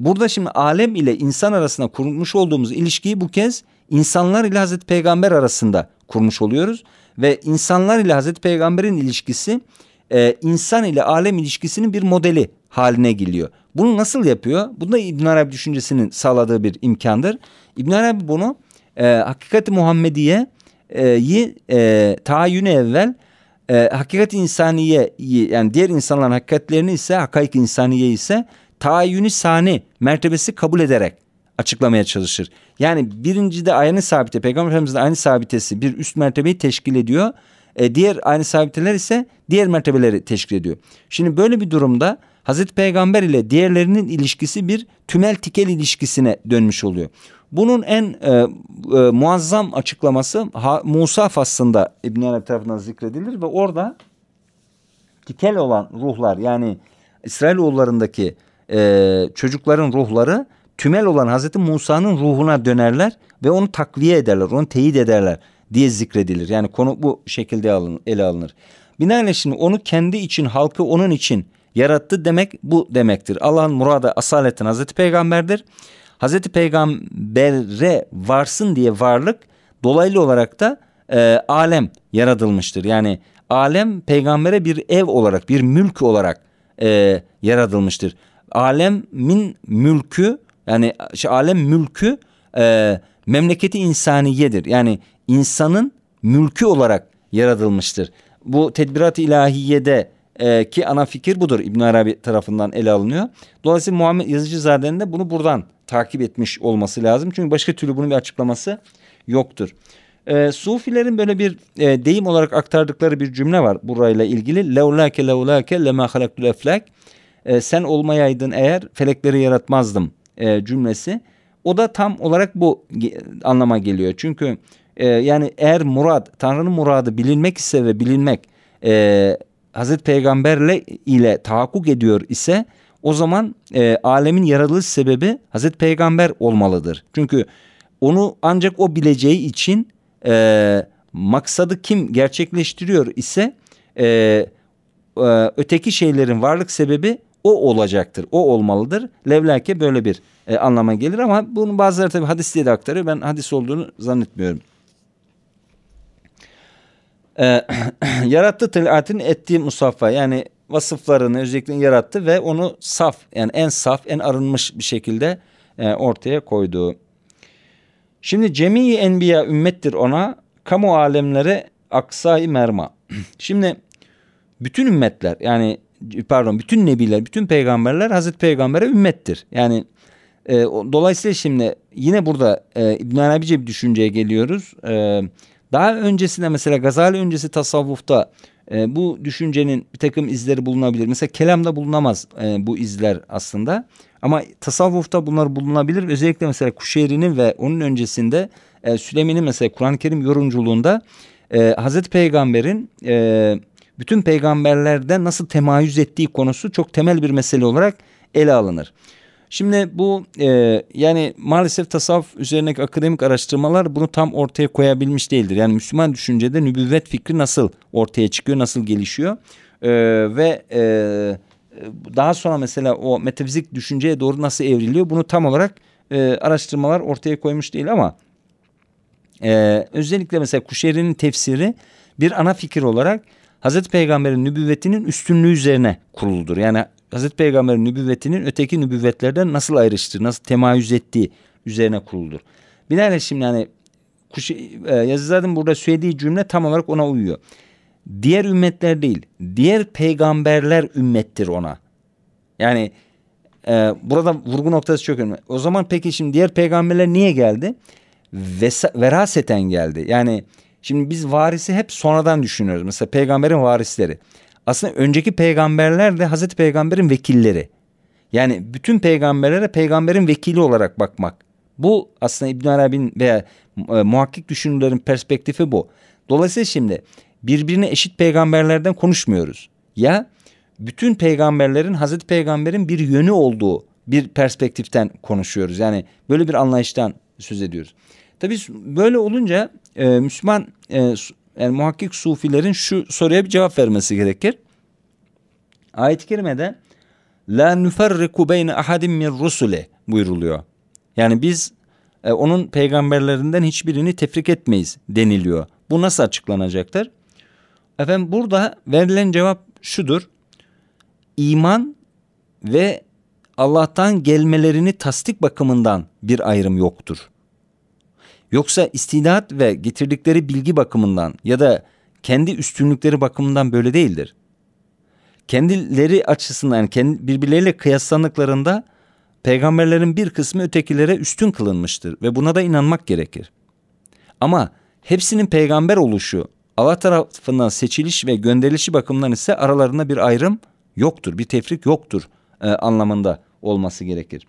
burada şimdi alem ile insan arasında kurmuş olduğumuz ilişkiyi bu kez insanlar ile Hazreti Peygamber arasında kurmuş oluyoruz. Ve insanlar ile Hazreti Peygamber'in ilişkisi e, insan ile alem ilişkisinin bir modeli haline geliyor. Bunu nasıl yapıyor? Bu da İbn Arabi düşüncesinin sağladığı bir imkandır. İbn Arabi bunu e, hakikati Muhammediye'yi e, e, tahayyüne evvel e, hakikat insaniye yani diğer insanların hakikatlerini ise hakaik insaniye ise tahayyünü sani mertebesi kabul ederek açıklamaya çalışır. Yani birincide aynı sabite peygamber efendimizin aynı sabitesi bir üst mertebeyi teşkil ediyor. E, diğer aynı sahabeteler ise diğer mertebeleri teşkil ediyor. Şimdi böyle bir durumda Hazreti Peygamber ile diğerlerinin ilişkisi bir tümel tikel ilişkisine dönmüş oluyor. Bunun en e, e, muazzam açıklaması ha, Musa faslında İbn Arabi tarafından zikredilir ve orada tikel olan ruhlar yani İsrailoğullarındaki e, çocukların ruhları tümel olan Hazreti Musa'nın ruhuna dönerler ve onu takviye ederler, onu teyit ederler diye zikredilir. Yani konu bu şekilde alın, ele alınır. Binaenaleyh şimdi onu kendi için, halkı onun için yarattı demek bu demektir. Allah'ın murada asaletin Hazreti Peygamber'dir. Hazreti Peygamber'e varsın diye varlık dolaylı olarak da e, alem yaratılmıştır. Yani alem peygambere bir ev olarak, bir mülk olarak e, yaratılmıştır. Alemin mülkü yani şey, alem mülkü e, memleketi insaniyedir. Yani insanın mülkü olarak yaratılmıştır. Bu tedbirat ilahiyede e, ki ana fikir budur İbn Arabi tarafından ele alınıyor. Dolayısıyla Muhammed yazıcı Yazıcızade'nin de bunu buradan takip etmiş olması lazım. Çünkü başka türlü bunun bir açıklaması yoktur. E, Sufilerin böyle bir e, deyim olarak aktardıkları bir cümle var burayla ilgili. Leulake leulake lema halaktul eflak. E, sen olmayaydın eğer felekleri yaratmazdım e, cümlesi. O da tam olarak bu anlama geliyor. Çünkü e, yani eğer murad, Tanrı'nın muradı bilinmek ise ve bilinmek e, Hazreti Peygamber'le ile tahakkuk ediyor ise o zaman e, alemin yaratılış sebebi Hazreti Peygamber olmalıdır. Çünkü onu ancak o bileceği için e, maksadı kim gerçekleştiriyor ise e, e, öteki şeylerin varlık sebebi o olacaktır, o olmalıdır. Levlake böyle bir e, anlama gelir ama bunu bazıları tabi hadis diye de aktarıyor. Ben hadis olduğunu zannetmiyorum. Ee, yarattı tılaatin ettiği musaffa yani vasıflarını özellikle yarattı ve onu saf yani en saf en arınmış bir şekilde e, ortaya koydu. Şimdi cemi enbiya ümmettir ona kamu alemlere aksai merma. Şimdi bütün ümmetler yani pardon bütün nebiler, bütün peygamberler Hazreti Peygamber'e ümmettir. Yani e, dolayısıyla şimdi yine burada e, İbn Arabice bir düşünceye geliyoruz. E, daha öncesinde mesela Gazali öncesi tasavvufta e, bu düşüncenin bir takım izleri bulunabilir. Mesela kelamda bulunamaz e, bu izler aslında. Ama tasavvufta bunlar bulunabilir. Özellikle mesela Kuşeyri'nin ve onun öncesinde e, Süleymi'nin mesela Kur'an-ı Kerim yorumculuğunda e, Hazreti Peygamber'in... E, bütün peygamberlerde nasıl temayüz ettiği konusu çok temel bir mesele olarak ele alınır. Şimdi bu e, yani maalesef tasavvuf üzerindeki akademik araştırmalar bunu tam ortaya koyabilmiş değildir. Yani Müslüman düşüncede nübüvvet fikri nasıl ortaya çıkıyor, nasıl gelişiyor e, ve e, daha sonra mesela o metafizik düşünceye doğru nasıl evriliyor bunu tam olarak e, araştırmalar ortaya koymuş değil ama e, özellikle mesela Kuşeri'nin tefsiri bir ana fikir olarak Hazreti Peygamber'in nübüvvetinin üstünlüğü üzerine kuruludur. Yani Hazreti Peygamber'in nübüvvetinin öteki nübüvvetlerden nasıl ayrıştığı, nasıl temayüz ettiği üzerine kuruludur. Binaenaleyh şimdi yani e, Yazızade'nin burada söylediği cümle tam olarak ona uyuyor. Diğer ümmetler değil, diğer peygamberler ümmettir ona. Yani e, burada vurgu noktası çok önemli. O zaman peki şimdi diğer peygamberler niye geldi? Vesa, veraseten geldi. Yani Şimdi biz varisi hep sonradan düşünüyoruz. Mesela peygamberin varisleri. Aslında önceki peygamberler de Hazreti Peygamber'in vekilleri. Yani bütün peygamberlere peygamberin vekili olarak bakmak. Bu aslında İbn Arabi'nin veya e, muhakkik düşünürlerin perspektifi bu. Dolayısıyla şimdi birbirine eşit peygamberlerden konuşmuyoruz. Ya bütün peygamberlerin Hazreti Peygamber'in bir yönü olduğu bir perspektiften konuşuyoruz. Yani böyle bir anlayıştan söz ediyoruz. Tabii böyle olunca e, Müslüman e, yani muhakkik sufilerin şu soruya bir cevap vermesi gerekir. Ayet-i kerimede la nüferriku beyne ahadin min rusule buyruluyor. Yani biz e, onun peygamberlerinden hiçbirini tefrik etmeyiz deniliyor. Bu nasıl açıklanacaktır? Efendim burada verilen cevap şudur. İman ve Allah'tan gelmelerini tasdik bakımından bir ayrım yoktur. Yoksa istinat ve getirdikleri bilgi bakımından ya da kendi üstünlükleri bakımından böyle değildir. Kendileri açısından yani kendi, birbirleriyle kıyaslandıklarında peygamberlerin bir kısmı ötekilere üstün kılınmıştır ve buna da inanmak gerekir. Ama hepsinin peygamber oluşu, Allah tarafından seçiliş ve gönderilişi bakımından ise aralarında bir ayrım yoktur, bir tefrik yoktur e, anlamında olması gerekir.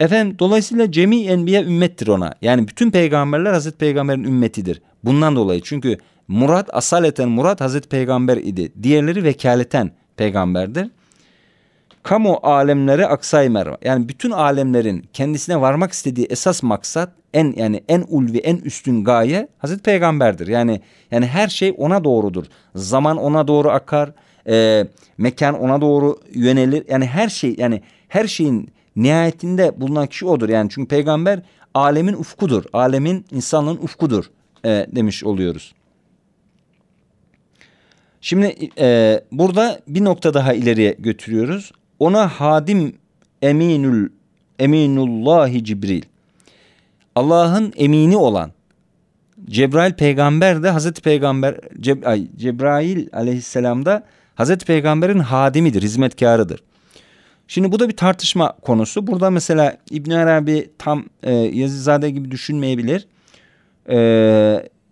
Efendim dolayısıyla cemi enbiye ümmettir ona. Yani bütün peygamberler Hazreti Peygamber'in ümmetidir. Bundan dolayı çünkü Murat asaleten Murat Hazreti Peygamber idi. Diğerleri vekaleten peygamberdir. Kamu alemlere aksaymer. Yani bütün alemlerin kendisine varmak istediği esas maksat en yani en ulvi en üstün gaye Hazreti Peygamber'dir. Yani yani her şey ona doğrudur. Zaman ona doğru akar. E, mekan ona doğru yönelir. Yani her şey yani her şeyin nihayetinde bulunan kişi odur. Yani çünkü peygamber alemin ufkudur. Alemin insanların ufkudur e, demiş oluyoruz. Şimdi e, burada bir nokta daha ileriye götürüyoruz. Ona hadim eminül eminullahi Cibril. Allah'ın emini olan Cebrail peygamber de Hazreti Peygamber Ceb Ay, Cebrail aleyhisselam da Hazreti Peygamber'in hadimidir, hizmetkarıdır. Şimdi bu da bir tartışma konusu. Burada mesela İbn Arabi tam e, Yazizade gibi düşünmeyebilir. E,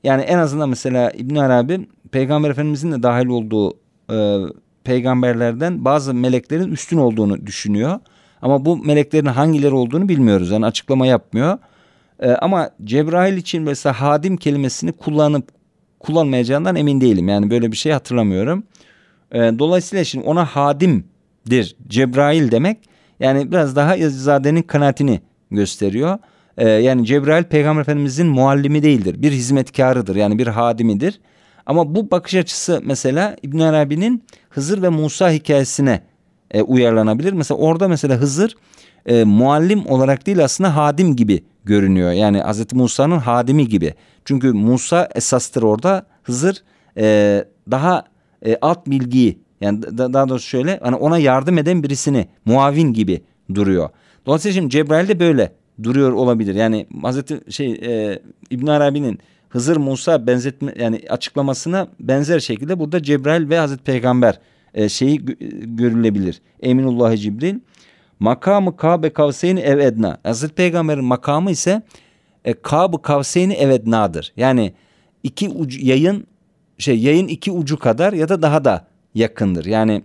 yani en azından mesela İbn Arabi Peygamber Efendimizin de dahil olduğu e, peygamberlerden bazı meleklerin üstün olduğunu düşünüyor. Ama bu meleklerin hangileri olduğunu bilmiyoruz. Yani açıklama yapmıyor. E, ama Cebrail için mesela hadim kelimesini kullanıp kullanmayacağından emin değilim. Yani böyle bir şey hatırlamıyorum. E, dolayısıyla şimdi ona hadim dir Cebrail demek. Yani biraz daha Yazizade'nin kanaatini gösteriyor. Ee, yani Cebrail Peygamber Efendimizin muallimi değildir. Bir hizmetkarıdır yani bir hadimidir. Ama bu bakış açısı mesela İbn Arabi'nin Hızır ve Musa hikayesine e, uyarlanabilir. Mesela orada mesela Hızır e, muallim olarak değil aslında hadim gibi görünüyor. Yani Hz. Musa'nın hadimi gibi. Çünkü Musa esastır orada. Hızır e, daha e, alt bilgiyi yani da, daha doğrusu şöyle hani ona yardım eden birisini muavin gibi duruyor. Dolayısıyla şimdi Cebrail de böyle duruyor olabilir. Yani Hazreti şey e, İbn Arabi'nin Hızır Musa benzetme yani açıklamasına benzer şekilde burada Cebrail ve Hazreti Peygamber e, şeyi e, görülebilir. Eminullah Cibril makamı Kabe kavseyni evedna. edna. Hazreti Peygamber'in makamı ise e, Kabe kavseyni evednadır. Yani iki ucu, yayın şey yayın iki ucu kadar ya da daha da yakındır. Yani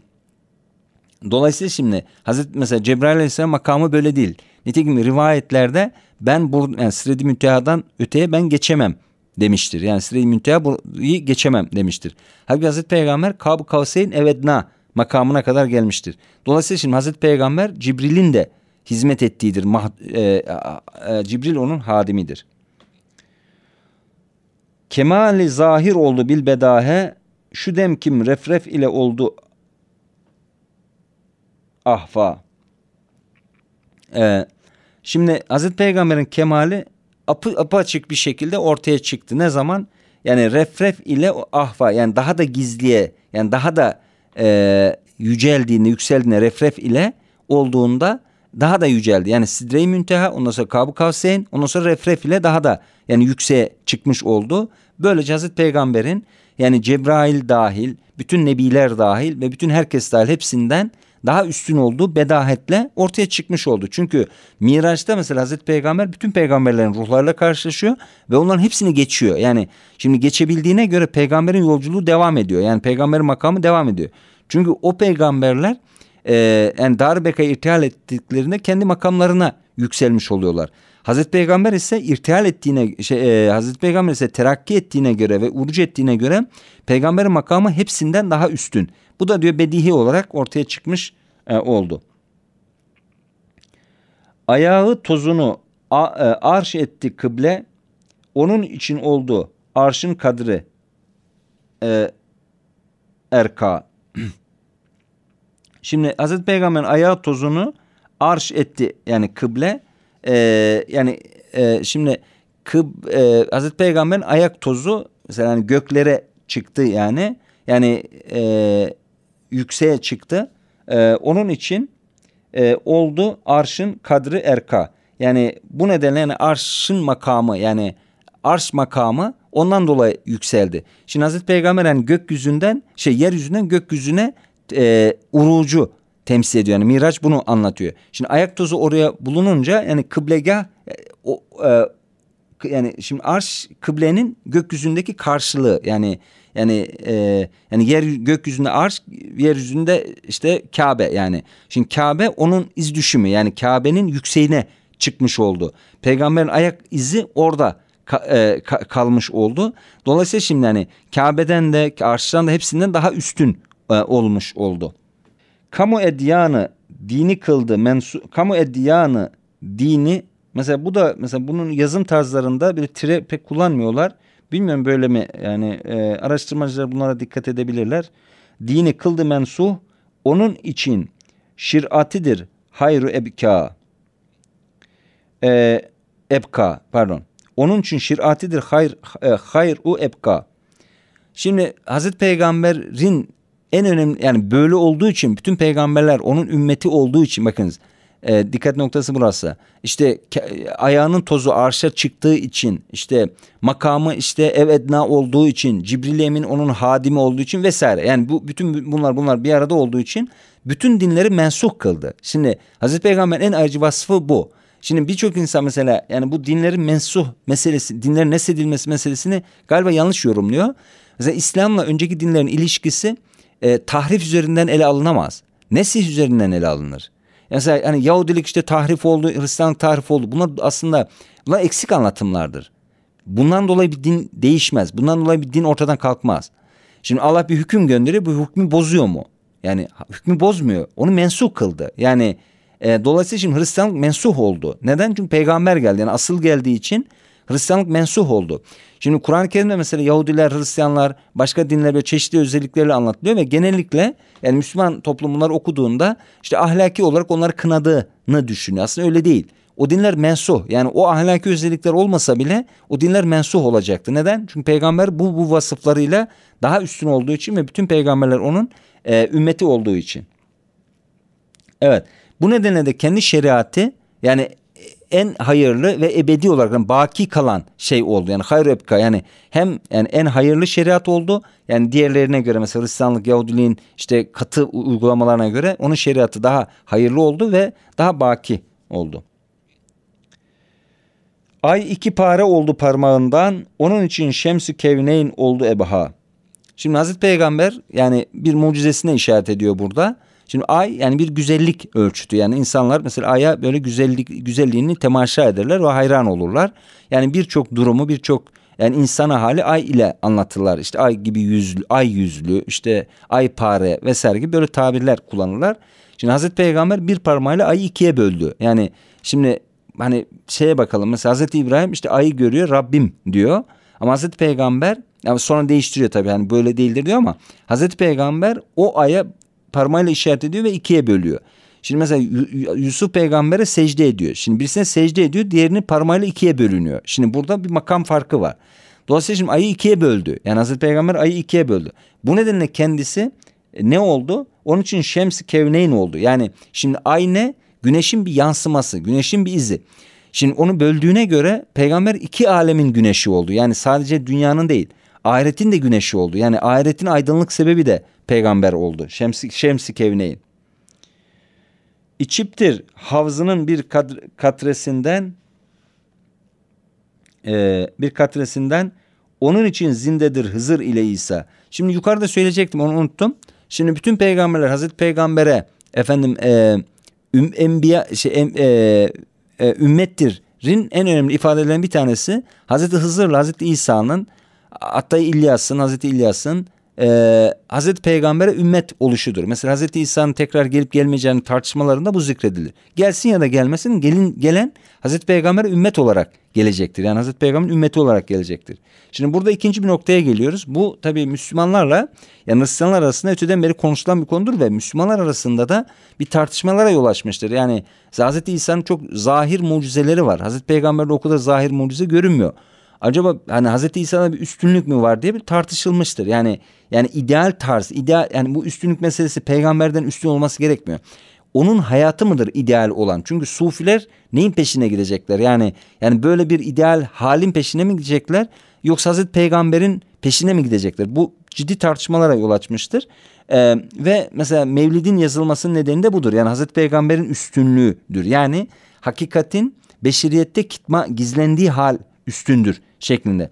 dolayısıyla şimdi Hazreti mesela Cebrail Aleyhisselam makamı böyle değil. Nitekim rivayetlerde ben bur yani Sıred-i Münteha'dan öteye ben geçemem demiştir. Yani Sıred-i Münteha'yı geçemem demiştir. Halbuki Hazreti Peygamber Kab-ı Kavseyn Evedna makamına kadar gelmiştir. Dolayısıyla şimdi Hazreti Peygamber Cibril'in de hizmet ettiğidir. Mah, e, e, Cibril onun hadimidir. Kemali zahir oldu bil bedahe şu dem kim refref ile oldu ahfa. Ee, şimdi Hazreti Peygamber'in kemali apı, apaçık bir şekilde ortaya çıktı. Ne zaman? Yani refref ile ahva yani daha da gizliye yani daha da e, yüceldiğinde yükseldiğinde refref ile olduğunda daha da yüceldi. Yani sidre-i münteha ondan sonra kabı kavseyn ondan sonra refref ile daha da yani yükseğe çıkmış oldu. Böylece Hazreti Peygamber'in yani Cebrail dahil, bütün nebiler dahil ve bütün herkes dahil hepsinden daha üstün olduğu bedahetle ortaya çıkmış oldu. Çünkü Miraç'ta mesela Hazreti Peygamber bütün peygamberlerin ruhlarıyla karşılaşıyor ve onların hepsini geçiyor. Yani şimdi geçebildiğine göre peygamberin yolculuğu devam ediyor. Yani peygamberin makamı devam ediyor. Çünkü o peygamberler e, yani Darbeka'ya irtihal ettiklerinde kendi makamlarına yükselmiş oluyorlar. Hazreti Peygamber ise irtihal ettiğine şey, e, Hazreti Peygamber ise terakki ettiğine göre ve urucu ettiğine göre peygamberin makamı hepsinden daha üstün. Bu da diyor bedihi olarak ortaya çıkmış e, oldu. Ayağı tozunu a, e, arş etti kıble onun için oldu arşın kadri e, erka. Şimdi Hazreti Peygamber'in ayağı tozunu arş etti yani kıble e, yani e, şimdi Kıb, e, Hazreti Peygamber'in ayak tozu mesela hani göklere çıktı yani yani e, yükseğe çıktı. E, onun için e, oldu arşın kadri erka. Yani bu nedenle yani arşın makamı yani arş makamı ondan dolayı yükseldi. Şimdi Hazreti Peygamber yani gökyüzünden şey yeryüzünden gökyüzüne e, urucu temsil ediyor. Yani Miraç bunu anlatıyor. Şimdi ayak tozu oraya bulununca yani kıblegah e, o, e, yani şimdi arş kıblenin gökyüzündeki karşılığı yani yani e, yani yer gökyüzünde arş yeryüzünde işte Kabe yani. Şimdi Kabe onun iz düşümü yani Kabe'nin yükseğine çıkmış oldu. Peygamberin ayak izi orada ka, e, ka, kalmış oldu. Dolayısıyla şimdi hani Kabe'den de arştan da hepsinden daha üstün e, olmuş oldu kamu edyanı dini kıldı. Mensu, kamu edyanı dini mesela bu da mesela bunun yazım tarzlarında bir tire pek kullanmıyorlar. Bilmiyorum böyle mi yani e, araştırmacılar bunlara dikkat edebilirler. Dini kıldı mensuh onun için şiratidir hayru ebka. E, ebka pardon. Onun için şiratidir hayr e, hayru ebka. Şimdi Hazreti Peygamber'in en önemli yani böyle olduğu için bütün peygamberler onun ümmeti olduğu için bakınız e, dikkat noktası burası. İşte ayağının tozu arşa çıktığı için işte makamı işte ev edna olduğu için Cibril Emin onun hadimi olduğu için vesaire. Yani bu bütün bunlar bunlar bir arada olduğu için bütün dinleri mensuh kıldı. Şimdi Hazreti Peygamber'in en ayrıcı vasfı bu. Şimdi birçok insan mesela yani bu dinlerin mensuh meselesi, dinlerin nesedilmesi meselesini galiba yanlış yorumluyor. Mesela İslam'la önceki dinlerin ilişkisi e, tahrif üzerinden ele alınamaz. Nesih üzerinden ele alınır. Mesela hani Yahudilik işte tahrif oldu, Hristiyanlık tahrif oldu. Bunlar aslında bunlar eksik anlatımlardır. Bundan dolayı bir din değişmez. Bundan dolayı bir din ortadan kalkmaz. Şimdi Allah bir hüküm gönderiyor. Bu hükmü bozuyor mu? Yani hükmü bozmuyor. Onu mensuh kıldı. Yani e, dolayısıyla şimdi Hristiyanlık mensuh oldu. Neden? Çünkü peygamber geldi. Yani asıl geldiği için Hristiyanlık mensuh oldu. Şimdi Kur'an-ı Kerim'de mesela Yahudiler, Hristiyanlar, başka dinler böyle çeşitli özellikleriyle anlatılıyor ve genellikle yani Müslüman toplumlar okuduğunda işte ahlaki olarak onları kınadığını düşünüyor. Aslında öyle değil. O dinler mensuh. Yani o ahlaki özellikler olmasa bile o dinler mensuh olacaktı. Neden? Çünkü peygamber bu bu vasıflarıyla daha üstün olduğu için ve bütün peygamberler onun e, ümmeti olduğu için. Evet. Bu nedenle de kendi şeriatı yani en hayırlı ve ebedi olarak yani baki kalan şey oldu. Yani hayır ebka yani hem yani en hayırlı şeriat oldu. Yani diğerlerine göre mesela Hristiyanlık, Yahudiliğin işte katı uygulamalarına göre onun şeriatı daha hayırlı oldu ve daha baki oldu. Ay iki pare oldu parmağından, onun için şemsi kevneyn oldu ebaha. Şimdi Hazreti Peygamber yani bir mucizesine işaret ediyor burada. Şimdi ay yani bir güzellik ölçütü. Yani insanlar mesela aya böyle güzellik güzelliğini temaşa ederler ve hayran olurlar. Yani birçok durumu birçok yani insana hali ay ile anlatırlar. İşte ay gibi yüzlü, ay yüzlü, işte ay pare vesaire gibi böyle tabirler kullanırlar. Şimdi Hazreti Peygamber bir parmağıyla ayı ikiye böldü. Yani şimdi hani şeye bakalım mesela Hazreti İbrahim işte ayı görüyor Rabbim diyor. Ama Hazreti Peygamber yani sonra değiştiriyor tabii yani böyle değildir diyor ama Hazreti Peygamber o aya parmağıyla işaret ediyor ve ikiye bölüyor. Şimdi mesela Yusuf peygambere secde ediyor. Şimdi birisine secde ediyor diğerini parmağıyla ikiye bölünüyor. Şimdi burada bir makam farkı var. Dolayısıyla şimdi ayı ikiye böldü. Yani Hazreti Peygamber ayı ikiye böldü. Bu nedenle kendisi e, ne oldu? Onun için şems Kevneyn oldu. Yani şimdi ay ne? Güneşin bir yansıması, güneşin bir izi. Şimdi onu böldüğüne göre peygamber iki alemin güneşi oldu. Yani sadece dünyanın değil ahiretin de güneşi oldu. Yani ahiretin aydınlık sebebi de peygamber oldu. Şemsi, şemsi kevneyin. İçiptir havzının bir katresinden e, bir katresinden onun için zindedir Hızır ile İsa. Şimdi yukarıda söyleyecektim onu unuttum. Şimdi bütün peygamberler Hazreti Peygamber'e efendim e, üm, enbiya, şey, em, e, e, ümmettir'in en önemli ifadelerinden bir tanesi Hazreti Hızır'la Hazreti İsa'nın hatta İlyas'ın Hazreti İlyas'ın e, Hazreti Peygamber'e ümmet oluşudur. Mesela Hazreti İsa'nın tekrar gelip gelmeyeceğini tartışmalarında bu zikredilir. Gelsin ya da gelmesin gelin gelen Hazreti Peygamber'e ümmet olarak gelecektir. Yani Hazreti Peygamber ümmeti olarak gelecektir. Şimdi burada ikinci bir noktaya geliyoruz. Bu tabii Müslümanlarla yani Hristiyanlar arasında öteden beri konuşulan bir konudur ve Müslümanlar arasında da bir tartışmalara yol açmıştır. Yani Hazreti İsa'nın çok zahir mucizeleri var. Hazreti Peygamber'de o kadar zahir mucize görünmüyor acaba hani Hazreti İsa'da bir üstünlük mü var diye bir tartışılmıştır. Yani yani ideal tarz, ideal yani bu üstünlük meselesi peygamberden üstün olması gerekmiyor. Onun hayatı mıdır ideal olan? Çünkü sufiler neyin peşine gidecekler? Yani yani böyle bir ideal halin peşine mi gidecekler? Yoksa Hazreti Peygamber'in peşine mi gidecekler? Bu ciddi tartışmalara yol açmıştır. Ee, ve mesela Mevlid'in yazılmasının nedeni de budur. Yani Hazreti Peygamber'in üstünlüğüdür. Yani hakikatin beşeriyette kitma gizlendiği hal üstündür şeklinde.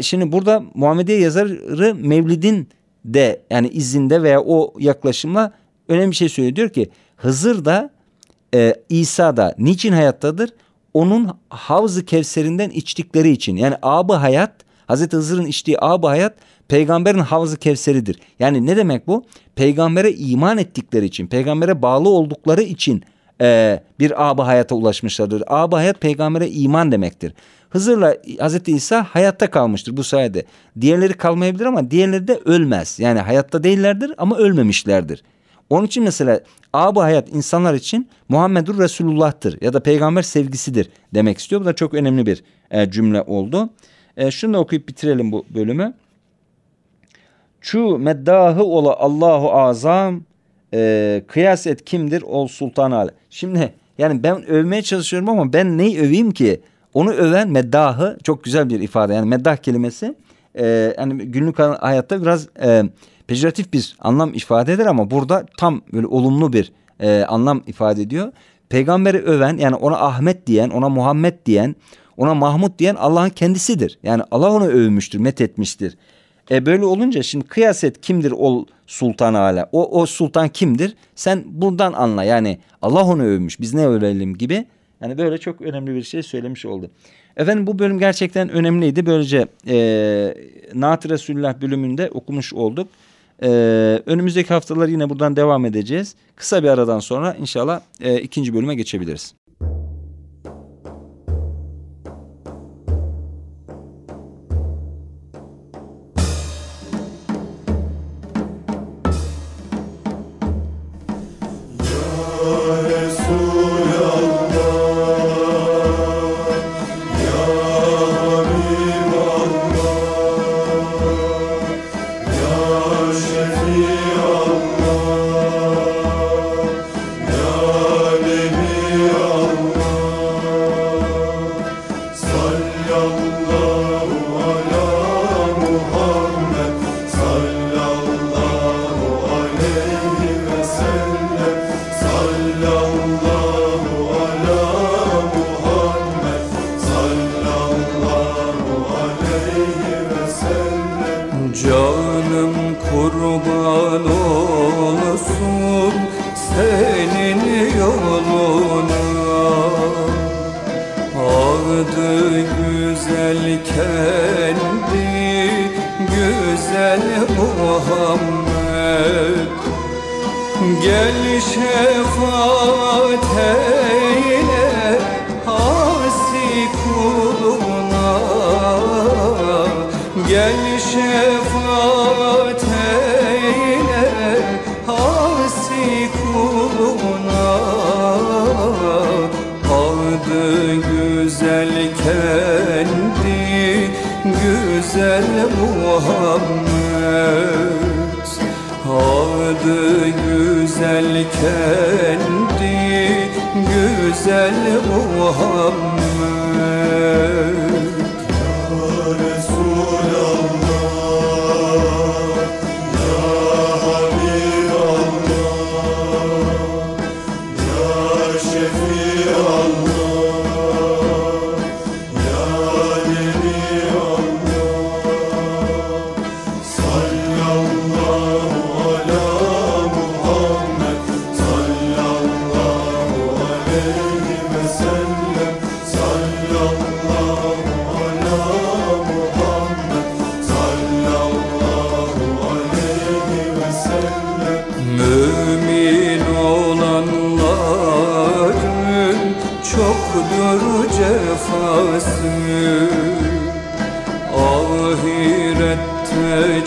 Şimdi burada Muhammediye yazarı Mevlid'in de yani izinde veya o yaklaşımla önemli bir şey söylüyor. Diyor ki Hızır da e, İsa da niçin hayattadır? Onun havzı kevserinden içtikleri için. Yani abı hayat Hazreti Hızır'ın içtiği abı hayat peygamberin havzı kevseridir. Yani ne demek bu? Peygambere iman ettikleri için, peygambere bağlı oldukları için e, bir abı hayata ulaşmışlardır. Abı hayat peygambere iman demektir. Hızır'la Hazreti İsa hayatta kalmıştır bu sayede. Diğerleri kalmayabilir ama diğerleri de ölmez. Yani hayatta değillerdir ama ölmemişlerdir. Onun için mesela abu hayat insanlar için Muhammedur Resulullah'tır ya da peygamber sevgisidir demek istiyor. Bu da çok önemli bir e, cümle oldu. E, şunu da okuyup bitirelim bu bölümü. Şu meddahı ola Allahu azam e, kıyas et kimdir ol sultan ale. Şimdi yani ben övmeye çalışıyorum ama ben neyi öveyim ki? onu öven meddahı çok güzel bir ifade. Yani meddah kelimesi e, yani günlük hayatta biraz e, pejoratif bir anlam ifade eder ama burada tam böyle olumlu bir e, anlam ifade ediyor. Peygamberi öven yani ona Ahmet diyen, ona Muhammed diyen, ona Mahmud diyen Allah'ın kendisidir. Yani Allah onu övmüştür, met etmiştir. E böyle olunca şimdi kıyaset kimdir o sultan hala? O, o sultan kimdir? Sen buradan anla yani Allah onu övmüş biz ne övelim gibi yani böyle çok önemli bir şey söylemiş oldu. Efendim bu bölüm gerçekten önemliydi. Böylece e, Naat Resulullah bölümünde okumuş olduk. E, önümüzdeki haftalar yine buradan devam edeceğiz. Kısa bir aradan sonra inşallah e, ikinci bölüme geçebiliriz. masası Ahirette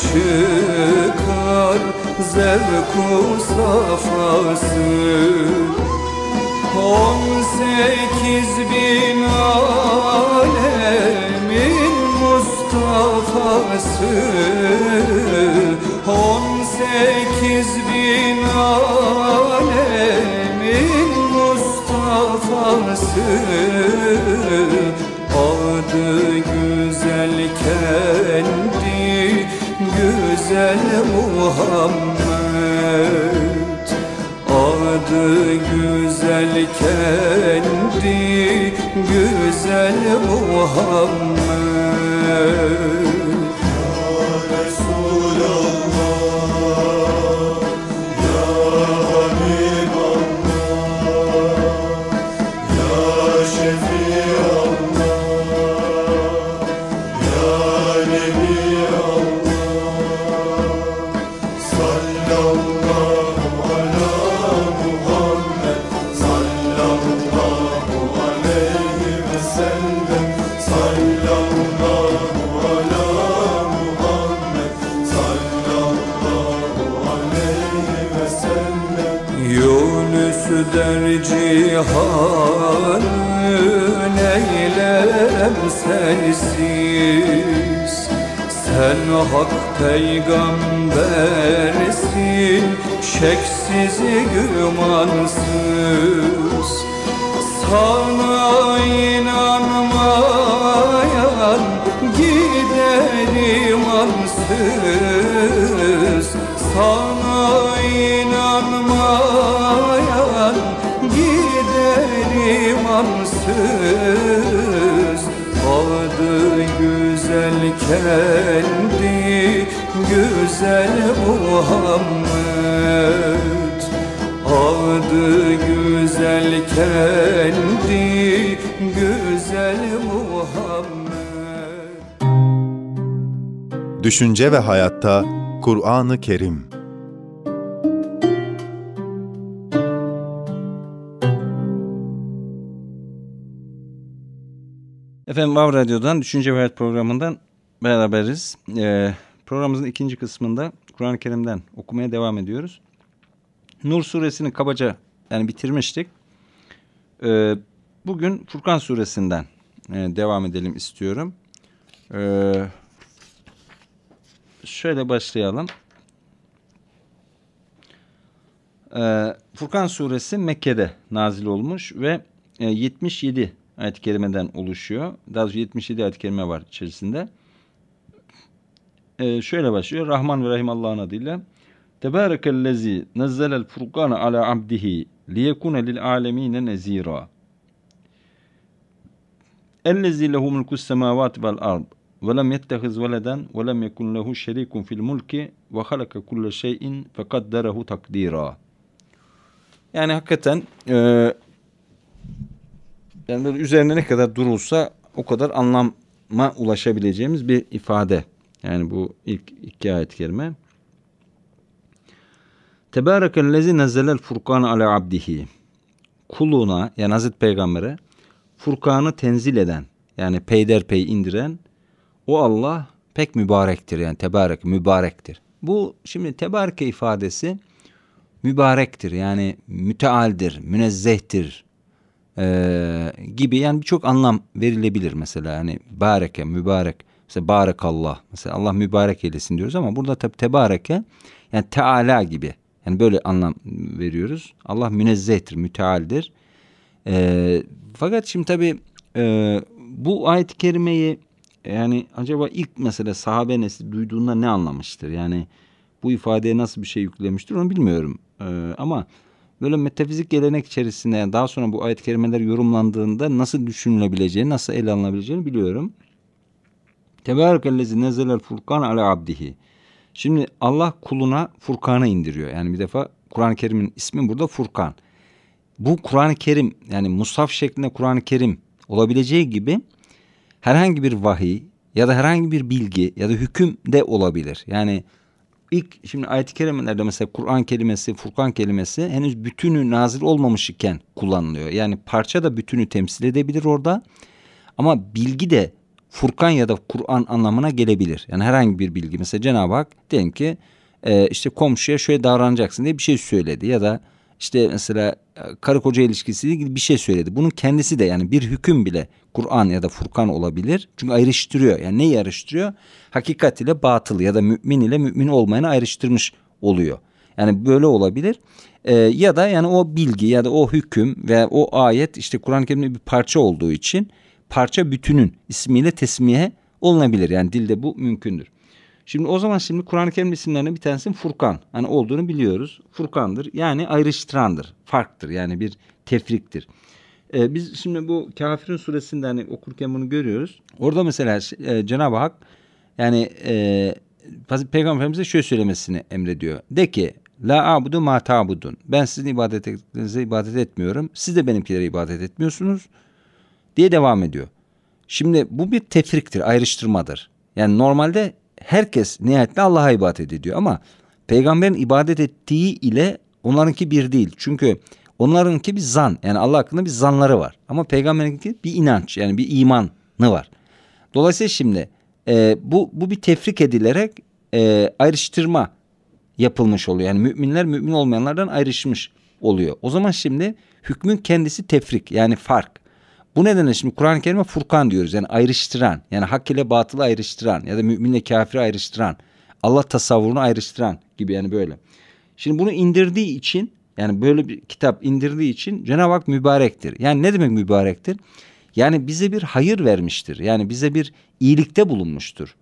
çıkar zevku safası On sekiz bin alemin Mustafa'sı Muhammed Adı güzel kendi güzel Muhammed cihanın eylem sensiz Sen hak peygambersin Şeksiz gümansız Sana inanmayan gider imansız Sana gündüz Adı güzel kendi güzel Muhammed Adı güzel kendi güzel Muhammed Düşünce ve Hayatta Kur'an-ı Kerim Efendim Vav Radyo'dan Düşünce ve Hayat programından beraberiz. Ee, programımızın ikinci kısmında Kur'an-ı Kerim'den okumaya devam ediyoruz. Nur suresini kabaca yani bitirmiştik. Ee, bugün Furkan suresinden e, devam edelim istiyorum. Ee, şöyle başlayalım. Ee, Furkan suresi Mekke'de nazil olmuş ve 77 e, ayet-i oluşuyor. Daha doğrusu 77 ayet-i var içerisinde. Ee, şöyle başlıyor. Rahman ve Rahim Allah'ın adıyla. Tebârekellezî nezzelel furkâne alâ abdihi liyekûne lil âlemîne nezîrâ. Ellezî lehu mulkus semâvâti vel ard ve lem yettehiz veleden ve lem yekun lehu şerikun fil mulki ve halaka kulle şeyin fekadderehu takdîrâ. Yani hakikaten e, yani üzerine ne kadar durulsa o kadar anlama ulaşabileceğimiz bir ifade. Yani bu ilk iki ayet-i kerime. Tebârekellezi nezzelel furkan ale abdihi. Kuluna yani Hazreti Peygamber'e Furkan'ı tenzil eden yani peyderpey indiren o Allah pek mübarektir yani tebarek mübarektir. Bu şimdi tebareke ifadesi mübarektir yani mütealdir, münezzehtir, ee, gibi yani birçok anlam verilebilir mesela hani bareke mübarek mesela Allah mesela Allah mübarek eylesin diyoruz ama burada tabi tebareke yani teala gibi yani böyle anlam veriyoruz Allah münezzehtir mütealdir ee, fakat şimdi tabi e, bu ayet-i kerimeyi yani acaba ilk mesela sahabe nesli duyduğunda ne anlamıştır yani bu ifadeye nasıl bir şey yüklemiştir onu bilmiyorum ee, ama böyle metafizik gelenek içerisinde daha sonra bu ayet-i kerimeler yorumlandığında nasıl düşünülebileceği, nasıl ele alınabileceğini biliyorum. Tebârekellezi nezelel furkan ala abdihi. Şimdi Allah kuluna Furkan'ı indiriyor. Yani bir defa Kur'an-ı Kerim'in ismi burada Furkan. Bu Kur'an-ı Kerim yani Musaf şeklinde Kur'an-ı Kerim olabileceği gibi herhangi bir vahiy ya da herhangi bir bilgi ya da hüküm de olabilir. Yani ilk şimdi ayet-i kerimelerde mesela Kur'an kelimesi, Furkan kelimesi henüz bütünü nazil olmamış iken kullanılıyor. Yani parça da bütünü temsil edebilir orada. Ama bilgi de Furkan ya da Kur'an anlamına gelebilir. Yani herhangi bir bilgi. Mesela Cenab-ı Hak diyelim ki e, işte komşuya şöyle davranacaksın diye bir şey söyledi ya da işte mesela e, karı koca ilişkisiyle ilgili bir şey söyledi. Bunun kendisi de yani bir hüküm bile Kur'an ya da Furkan olabilir. Çünkü ayrıştırıyor. Yani neyi ayrıştırıyor? Hakikat ile batıl ya da mümin ile mümin olmayanı ayrıştırmış oluyor. Yani böyle olabilir. Ee, ya da yani o bilgi ya da o hüküm ve o ayet işte Kur'an-ı Kerim'de bir parça olduğu için parça bütünün ismiyle tesmiye olunabilir. Yani dilde bu mümkündür. Şimdi o zaman şimdi Kur'an-ı Kerim isimlerinden bir tanesinin Furkan. Hani olduğunu biliyoruz. Furkan'dır. Yani ayrıştırandır. Farktır. Yani bir tefriktir. Ee, biz şimdi bu Kafirin suresinde hani okurken bunu görüyoruz. Orada mesela e, Cenab-ı Hak yani e, Peygamber şöyle söylemesini emrediyor. De ki La abudu ma ta'budun. Ben sizin ibadet ettiğinize ibadet etmiyorum. Siz de benimkilere ibadet etmiyorsunuz. Diye devam ediyor. Şimdi bu bir tefriktir, ayrıştırmadır. Yani normalde herkes nihayetinde Allah'a ibadet ediyor ama peygamberin ibadet ettiği ile onlarınki bir değil. Çünkü onlarınki bir zan yani Allah hakkında bir zanları var ama peygamberinki bir inanç yani bir imanı var. Dolayısıyla şimdi e, bu, bu bir tefrik edilerek e, ayrıştırma yapılmış oluyor. Yani müminler mümin olmayanlardan ayrışmış oluyor. O zaman şimdi hükmün kendisi tefrik yani fark. Bu nedenle şimdi Kur'an-ı Kerim'e Furkan diyoruz. Yani ayrıştıran. Yani hak ile batılı ayrıştıran ya da müminle kafiri ayrıştıran. Allah tasavvurunu ayrıştıran gibi yani böyle. Şimdi bunu indirdiği için yani böyle bir kitap indirdiği için Cenab-ı Hak mübarektir. Yani ne demek mübarektir? Yani bize bir hayır vermiştir. Yani bize bir iyilikte bulunmuştur.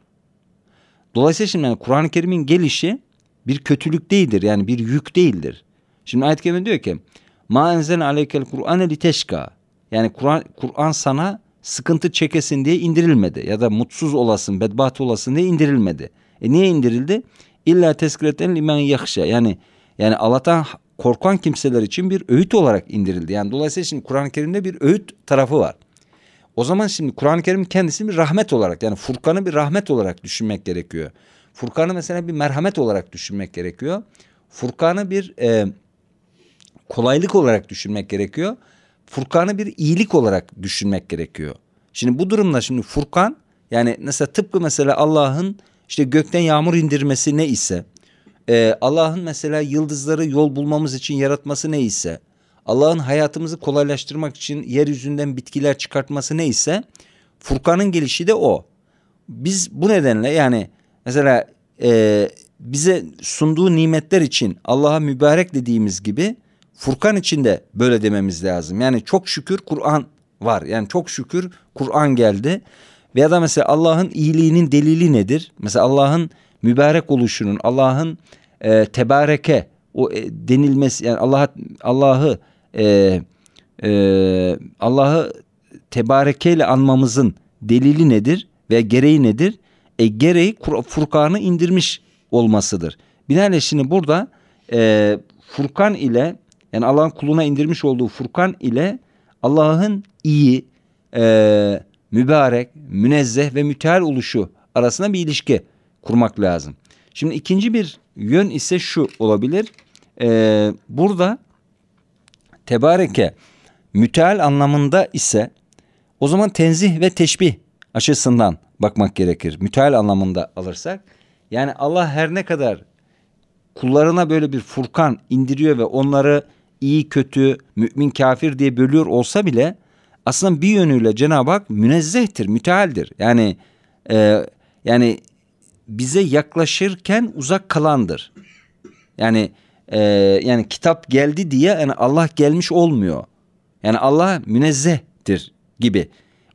Dolayısıyla şimdi yani Kur'an-ı Kerim'in gelişi bir kötülük değildir. Yani bir yük değildir. Şimdi ayet-i kerime diyor ki Ma enzel aleykel Kur'an li teşka. Yani Kur'an Kur'an sana sıkıntı çekesin diye indirilmedi ya da mutsuz olasın, bedbaht olasın diye indirilmedi. E niye indirildi? İlla tezkireten limen yakşa. Yani yani Allah'tan korkan kimseler için bir öğüt olarak indirildi. Yani dolayısıyla şimdi Kur'an-ı Kerim'de bir öğüt tarafı var. O zaman şimdi Kur'an-ı Kerim kendisini bir rahmet olarak yani Furkan'ı bir rahmet olarak düşünmek gerekiyor. Furkan'ı mesela bir merhamet olarak düşünmek gerekiyor. Furkan'ı bir e, kolaylık olarak düşünmek gerekiyor. Furkan'ı bir iyilik olarak düşünmek gerekiyor. Şimdi bu durumda şimdi Furkan yani mesela tıpkı mesela Allah'ın işte gökten yağmur indirmesi ne ise e, Allah'ın mesela yıldızları yol bulmamız için yaratması ne ise Allah'ın hayatımızı kolaylaştırmak için yeryüzünden bitkiler çıkartması ne ise Furkan'ın gelişi de o. Biz bu nedenle yani mesela e, bize sunduğu nimetler için Allah'a mübarek dediğimiz gibi Furkan için de böyle dememiz lazım. Yani çok şükür Kur'an var. Yani çok şükür Kur'an geldi. Veya da mesela Allah'ın iyiliğinin delili nedir? Mesela Allah'ın mübarek oluşunun, Allah'ın e, tebareke o e, denilmesi yani Allah Allah'ı e, e, Allah'ı tebarekeyle anmamızın delili nedir ve gereği nedir? E gereği Furkan'ı indirmiş olmasıdır. Binaenaleyh şimdi burada e, Furkan ile yani Allah'ın kuluna indirmiş olduğu Furkan ile Allah'ın iyi, e, mübarek, münezzeh ve müteal oluşu arasında bir ilişki kurmak lazım. Şimdi ikinci bir yön ise şu olabilir. E, burada tebareke müteal anlamında ise o zaman tenzih ve teşbih açısından bakmak gerekir. Müteal anlamında alırsak. Yani Allah her ne kadar kullarına böyle bir furkan indiriyor ve onları iyi kötü, mümin kafir diye bölüyor olsa bile aslında bir yönüyle Cenab-ı Hak münezzehtir, mütealdir. Yani e, yani bize yaklaşırken uzak kalandır. Yani e, yani kitap geldi diye yani Allah gelmiş olmuyor. Yani Allah münezzehtir gibi.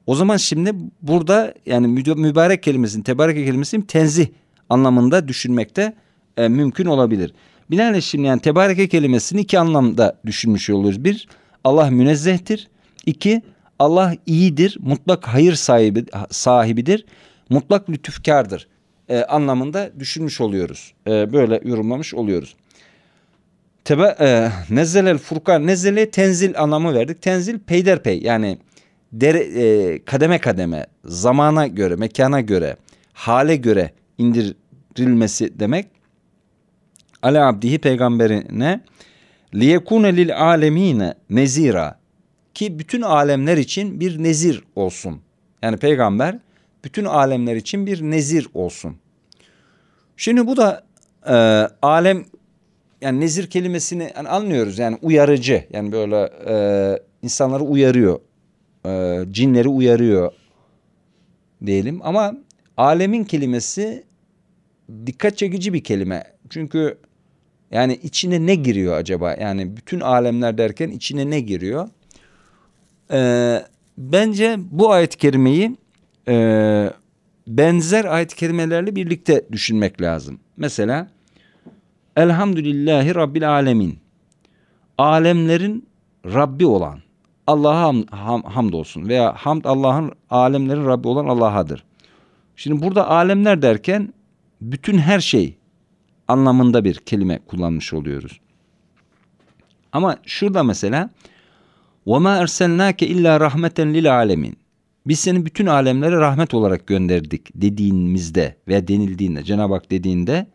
O zaman şimdi burada yani mübarek kelimesini, tebarek kelimesini tenzih anlamında düşünmekte e, mümkün olabilir şimdi yani tebareke kelimesini iki anlamda düşünmüş oluruz. Bir, Allah münezzehtir. İki, Allah iyidir, mutlak hayır sahibi, sahibidir, mutlak lütufkardır e, anlamında düşünmüş oluyoruz. E, böyle yorumlamış oluyoruz. Tebe, e, nezzelel Furkan, nezzele tenzil anlamı verdik. Tenzil peyderpey yani dere, e, kademe kademe, zamana göre, mekana göre, hale göre indirilmesi demek ala abdihi peygamberine liyekune lil alemine nezira ki bütün alemler için bir nezir olsun. Yani peygamber bütün alemler için bir nezir olsun. Şimdi bu da e, alem yani nezir kelimesini yani anlıyoruz yani uyarıcı yani böyle e, insanları uyarıyor e, cinleri uyarıyor diyelim ama alemin kelimesi dikkat çekici bir kelime çünkü yani içine ne giriyor acaba? Yani bütün alemler derken içine ne giriyor? Ee, bence bu ayet-i kerimeyi e, benzer ayet-i kerimelerle birlikte düşünmek lazım. Mesela Elhamdülillahi Rabbil Alemin. Alemlerin Rabbi olan Allah'a ham, ham, hamd olsun veya hamd Allah'ın alemlerin Rabbi olan Allah'adır. Şimdi burada alemler derken bütün her şey anlamında bir kelime kullanmış oluyoruz. Ama şurada mesela وَمَا اَرْسَلْنَاكَ illa rahmeten lil alemin. Biz seni bütün alemlere rahmet olarak gönderdik dediğimizde veya denildiğinde Cenab-ı Hak dediğinde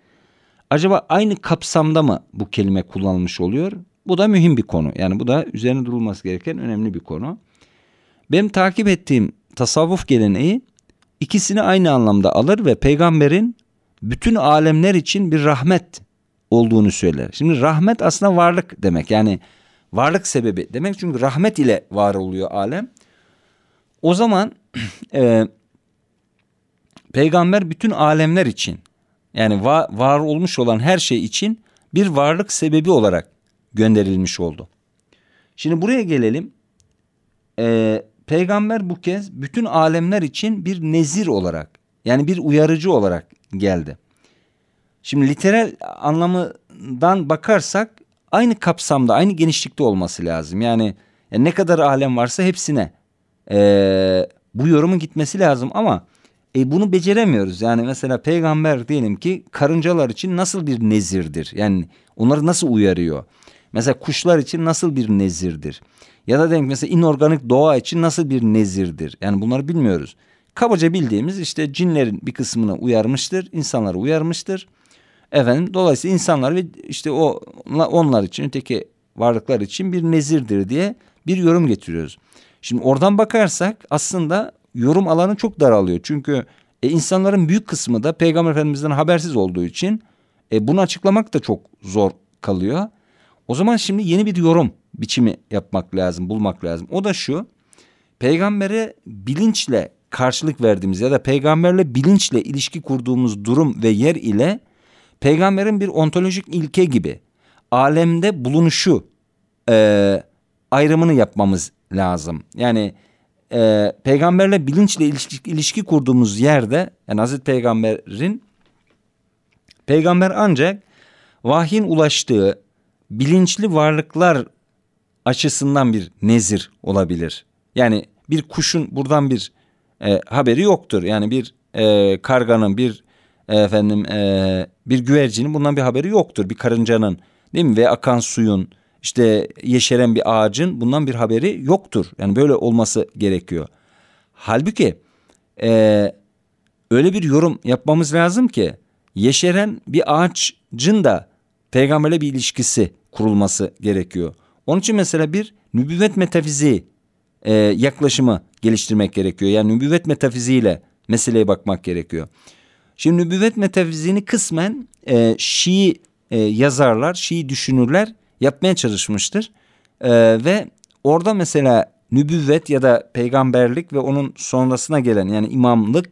acaba aynı kapsamda mı bu kelime kullanılmış oluyor? Bu da mühim bir konu. Yani bu da üzerine durulması gereken önemli bir konu. Benim takip ettiğim tasavvuf geleneği ikisini aynı anlamda alır ve peygamberin bütün alemler için bir rahmet olduğunu söyler. Şimdi rahmet aslında varlık demek. Yani varlık sebebi demek çünkü rahmet ile var oluyor alem. O zaman e, peygamber bütün alemler için yani va, var olmuş olan her şey için bir varlık sebebi olarak gönderilmiş oldu. Şimdi buraya gelelim. E, peygamber bu kez bütün alemler için bir nezir olarak yani bir uyarıcı olarak geldi. Şimdi literal anlamından bakarsak aynı kapsamda, aynı genişlikte olması lazım. Yani, yani e, ne kadar alem varsa hepsine e, bu yorumun gitmesi lazım ama e, bunu beceremiyoruz. Yani mesela peygamber diyelim ki karıncalar için nasıl bir nezirdir? Yani onları nasıl uyarıyor? Mesela kuşlar için nasıl bir nezirdir? Ya da denk mesela inorganik doğa için nasıl bir nezirdir? Yani bunları bilmiyoruz. Kabaca bildiğimiz işte cinlerin bir kısmını uyarmıştır, insanları uyarmıştır. Efendim dolayısıyla insanlar ve işte o onlar için öteki varlıklar için bir nezirdir diye bir yorum getiriyoruz. Şimdi oradan bakarsak aslında yorum alanı çok daralıyor. Çünkü e, insanların büyük kısmı da Peygamber Efendimiz'den habersiz olduğu için e, bunu açıklamak da çok zor kalıyor. O zaman şimdi yeni bir yorum biçimi yapmak lazım, bulmak lazım. O da şu. Peygambere bilinçle karşılık verdiğimiz ya da peygamberle bilinçle ilişki kurduğumuz durum ve yer ile peygamberin bir ontolojik ilke gibi alemde bulunuşu e, ayrımını yapmamız lazım. Yani e, peygamberle bilinçle ilişki, ilişki kurduğumuz yerde yani Hazreti Peygamber'in peygamber ancak vahyin ulaştığı bilinçli varlıklar açısından bir nezir olabilir. Yani bir kuşun buradan bir e, haberi yoktur. Yani bir e, karganın bir e, efendim e, bir güvercinin bundan bir haberi yoktur. Bir karıncanın değil mi ve akan suyun işte yeşeren bir ağacın bundan bir haberi yoktur. Yani böyle olması gerekiyor. Halbuki e, öyle bir yorum yapmamız lazım ki yeşeren bir ağacın da peygamberle bir ilişkisi kurulması gerekiyor. Onun için mesela bir nübüvvet metafiziği e, yaklaşımı geliştirmek gerekiyor. Yani nübüvvet metafiziğiyle meseleye bakmak gerekiyor. Şimdi nübüvvet metafiziğini kısmen e, Şii e, yazarlar, Şii düşünürler yapmaya çalışmıştır. E, ve orada mesela nübüvvet ya da peygamberlik ve onun sonrasına gelen yani imamlık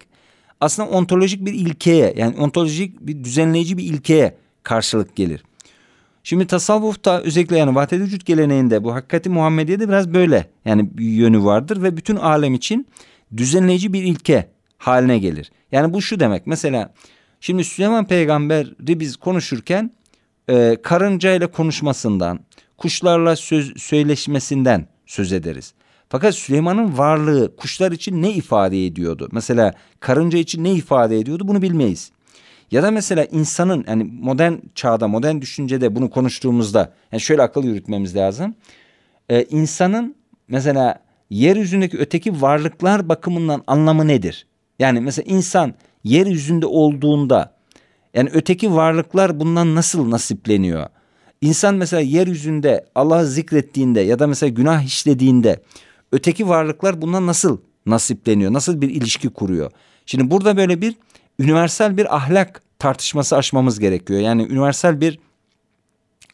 aslında ontolojik bir ilkeye yani ontolojik bir düzenleyici bir ilkeye karşılık gelir. Şimdi tasavvufta özellikle yani vahdet vücut geleneğinde bu hakikati Muhammediye'de biraz böyle yani bir yönü vardır ve bütün alem için düzenleyici bir ilke haline gelir. Yani bu şu demek mesela şimdi Süleyman peygamberi biz konuşurken e, karınca ile konuşmasından kuşlarla söz, söyleşmesinden söz ederiz. Fakat Süleyman'ın varlığı kuşlar için ne ifade ediyordu? Mesela karınca için ne ifade ediyordu bunu bilmeyiz. Ya da mesela insanın yani modern çağda modern düşüncede bunu konuştuğumuzda yani şöyle akıl yürütmemiz lazım. Ee, insanın mesela yeryüzündeki öteki varlıklar bakımından anlamı nedir? Yani mesela insan yeryüzünde olduğunda yani öteki varlıklar bundan nasıl nasipleniyor? İnsan mesela yeryüzünde Allah'ı zikrettiğinde ya da mesela günah işlediğinde öteki varlıklar bundan nasıl nasipleniyor? Nasıl bir ilişki kuruyor? Şimdi burada böyle bir üniversal bir ahlak tartışması açmamız gerekiyor. Yani universal bir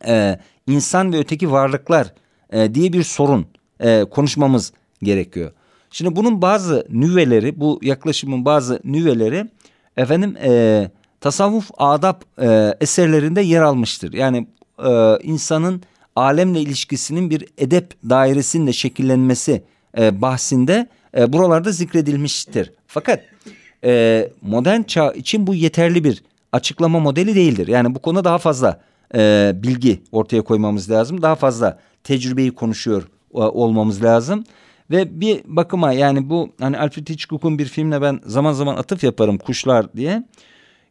e, insan ve öteki varlıklar e, diye bir sorun e, konuşmamız gerekiyor. Şimdi bunun bazı nüveleri, bu yaklaşımın bazı nüveleri efendim e, tasavvuf adab e, eserlerinde yer almıştır. Yani e, insanın alemle ilişkisinin bir edep dairesinde şekillenmesi e, bahsinde e, buralarda zikredilmiştir. Fakat e, modern çağ için bu yeterli bir açıklama modeli değildir. Yani bu konuda daha fazla e, bilgi ortaya koymamız lazım. Daha fazla tecrübeyi konuşuyor e, olmamız lazım. Ve bir bakıma yani bu hani Alfred Hitchcock'un bir filmle ben zaman zaman atıf yaparım kuşlar diye.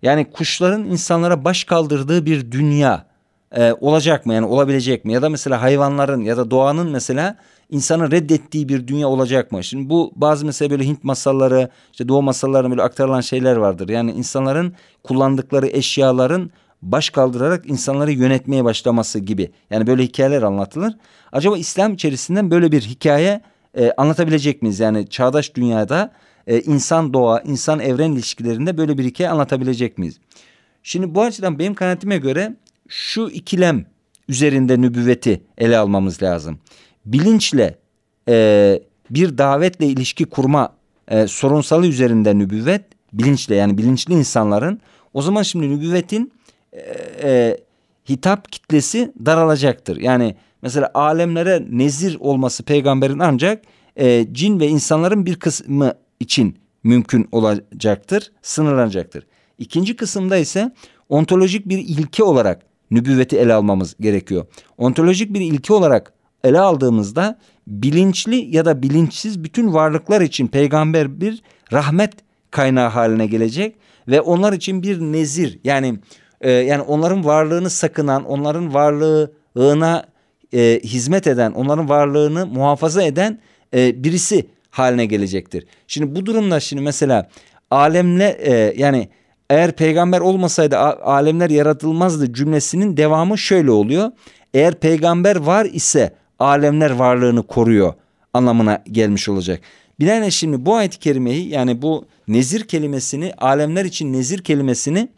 Yani kuşların insanlara baş kaldırdığı bir dünya e, olacak mı? Yani olabilecek mi? Ya da mesela hayvanların ya da doğanın mesela insanın reddettiği bir dünya olacak mı? Şimdi bu bazı mesela böyle Hint masalları, işte Doğu masallarına böyle aktarılan şeyler vardır. Yani insanların kullandıkları eşyaların baş kaldırarak insanları yönetmeye başlaması gibi. Yani böyle hikayeler anlatılır. Acaba İslam içerisinden böyle bir hikaye e, anlatabilecek miyiz? Yani çağdaş dünyada e, insan doğa, insan evren ilişkilerinde böyle bir hikaye anlatabilecek miyiz? Şimdi bu açıdan benim kanaatime göre şu ikilem üzerinde nübüvveti ele almamız lazım bilinçle e, bir davetle ilişki kurma e, sorunsalı üzerinde nübüvvet bilinçle yani bilinçli insanların o zaman şimdi nübüvvetin e, e, hitap kitlesi daralacaktır. Yani mesela alemlere nezir olması peygamberin ancak e, cin ve insanların bir kısmı için mümkün olacaktır, sınırlanacaktır. İkinci kısımda ise ontolojik bir ilke olarak nübüvveti ele almamız gerekiyor. Ontolojik bir ilke olarak ele aldığımızda bilinçli ya da bilinçsiz bütün varlıklar için peygamber bir rahmet kaynağı haline gelecek ve onlar için bir nezir yani e, yani onların varlığını sakınan, onların varlığına e, hizmet eden, onların varlığını muhafaza eden e, birisi haline gelecektir. Şimdi bu durumda şimdi mesela alemle e, yani eğer peygamber olmasaydı alemler yaratılmazdı cümlesinin devamı şöyle oluyor. Eğer peygamber var ise alemler varlığını koruyor anlamına gelmiş olacak. Bilene şimdi bu ayet-i kerimeyi yani bu nezir kelimesini alemler için nezir kelimesini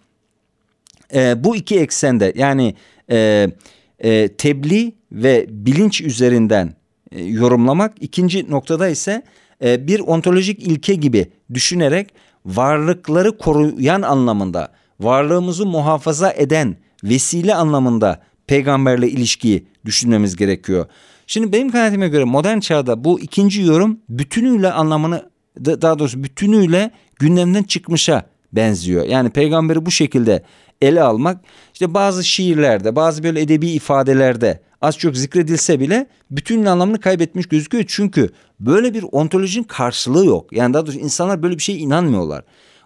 e, bu iki eksende yani e, e, tebliğ ve bilinç üzerinden e, yorumlamak. ikinci noktada ise e, bir ontolojik ilke gibi düşünerek varlıkları koruyan anlamında varlığımızı muhafaza eden vesile anlamında peygamberle ilişkiyi düşünmemiz gerekiyor. Şimdi benim kanaatime göre modern çağda bu ikinci yorum bütünüyle anlamını daha doğrusu bütünüyle gündemden çıkmışa benziyor. Yani peygamberi bu şekilde ele almak işte bazı şiirlerde bazı böyle edebi ifadelerde az çok zikredilse bile bütün anlamını kaybetmiş gözüküyor. Çünkü böyle bir ontolojinin karşılığı yok. Yani daha doğrusu insanlar böyle bir şeye inanmıyorlar.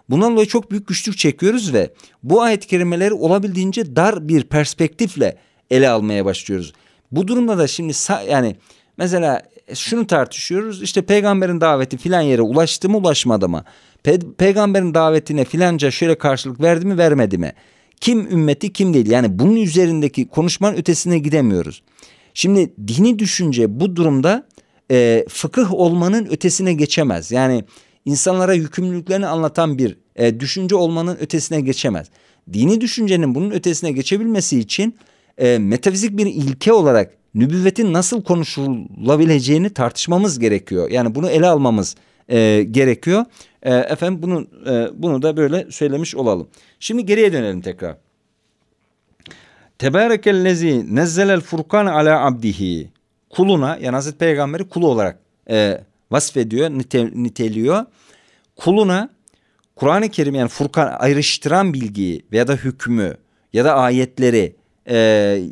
Bundan dolayı çok büyük güçlük çekiyoruz ve bu ayet kerimeleri olabildiğince dar bir perspektifle ele almaya başlıyoruz. Bu durumda da şimdi yani mesela şunu tartışıyoruz. işte peygamberin daveti filan yere ulaştı mı ulaşmadı mı? Pe peygamberin davetine filanca şöyle karşılık verdi mi vermedi mi? Kim ümmeti kim değil. Yani bunun üzerindeki konuşmanın ötesine gidemiyoruz. Şimdi dini düşünce bu durumda e, fıkıh olmanın ötesine geçemez. Yani insanlara yükümlülüklerini anlatan bir e, düşünce olmanın ötesine geçemez. Dini düşüncenin bunun ötesine geçebilmesi için e, metafizik bir ilke olarak nübüvvetin nasıl konuşulabileceğini tartışmamız gerekiyor. Yani bunu ele almamız e, gerekiyor. E, efendim bunu e, bunu da böyle söylemiş olalım. Şimdi geriye dönelim tekrar. Tebarekellezi nezzelel furkan ala abdihi. Kuluna yani Hazreti Peygamberi kulu olarak e, vasfediyor, nite, niteliyor. Kuluna Kur'an-ı Kerim yani Furkan ayrıştıran bilgiyi veya da hükmü ya da ayetleri e,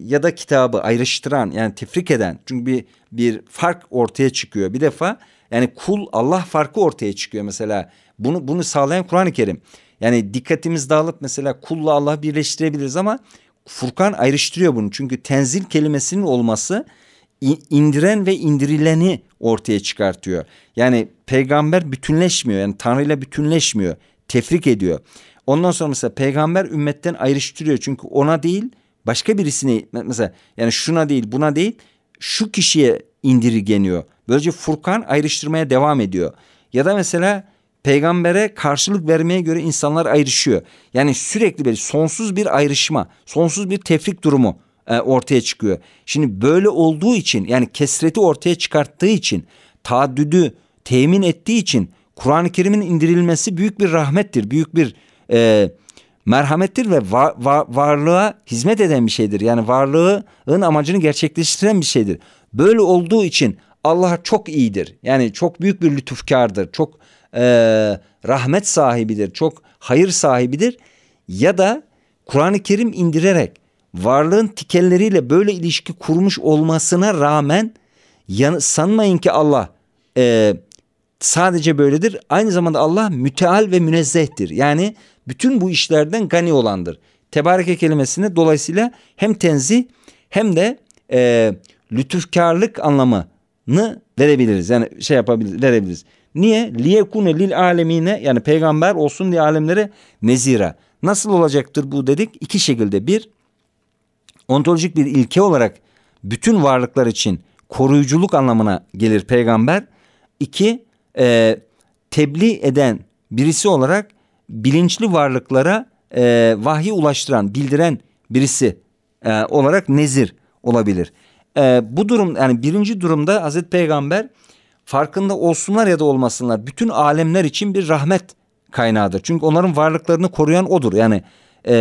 ya da kitabı ayrıştıran yani tefrik eden çünkü bir bir fark ortaya çıkıyor bir defa yani kul Allah farkı ortaya çıkıyor mesela bunu bunu sağlayan Kur'an-ı Kerim yani dikkatimiz dağılıp mesela kulla Allah birleştirebiliriz ama Furkan ayrıştırıyor bunu çünkü tenzil kelimesinin olması indiren ve indirileni ortaya çıkartıyor. Yani peygamber bütünleşmiyor. Yani Tanrı ile bütünleşmiyor. Tefrik ediyor. Ondan sonra mesela peygamber ümmetten ayrıştırıyor. Çünkü ona değil başka birisini mesela yani şuna değil buna değil şu kişiye indirgeniyor. Böylece Furkan ayrıştırmaya devam ediyor. Ya da mesela peygambere karşılık vermeye göre insanlar ayrışıyor. Yani sürekli böyle sonsuz bir ayrışma, sonsuz bir tefrik durumu e, ortaya çıkıyor. Şimdi böyle olduğu için yani kesreti ortaya çıkarttığı için taaddüdü temin ettiği için Kur'an-ı Kerim'in indirilmesi büyük bir rahmettir. Büyük bir e, merhamettir ve var, var, varlığa hizmet eden bir şeydir. Yani varlığın amacını gerçekleştiren bir şeydir. Böyle olduğu için Allah çok iyidir. Yani çok büyük bir lütufkardır. Çok e, rahmet sahibidir. Çok hayır sahibidir. Ya da Kur'an-ı Kerim indirerek varlığın tikelleriyle böyle ilişki kurmuş olmasına rağmen sanmayın ki Allah e, sadece böyledir. Aynı zamanda Allah müteal ve münezzehtir. Yani bütün bu işlerden gani olandır. Tebareke kelimesine dolayısıyla hem tenzi hem de e, lütufkarlık anlamını verebiliriz. Yani şey yapabiliriz, verebiliriz. Niye? Liyekune lil alemine yani peygamber olsun diye alemlere nezira. Nasıl olacaktır bu dedik? İki şekilde. Bir, ontolojik bir ilke olarak bütün varlıklar için koruyuculuk anlamına gelir peygamber. İki, e, tebliğ eden birisi olarak bilinçli varlıklara e, vahyi ulaştıran, bildiren birisi e, olarak nezir olabilir. E, bu durum yani birinci durumda Hazreti Peygamber farkında olsunlar ya da olmasınlar bütün alemler için bir rahmet kaynağıdır. Çünkü onların varlıklarını koruyan odur. Yani e,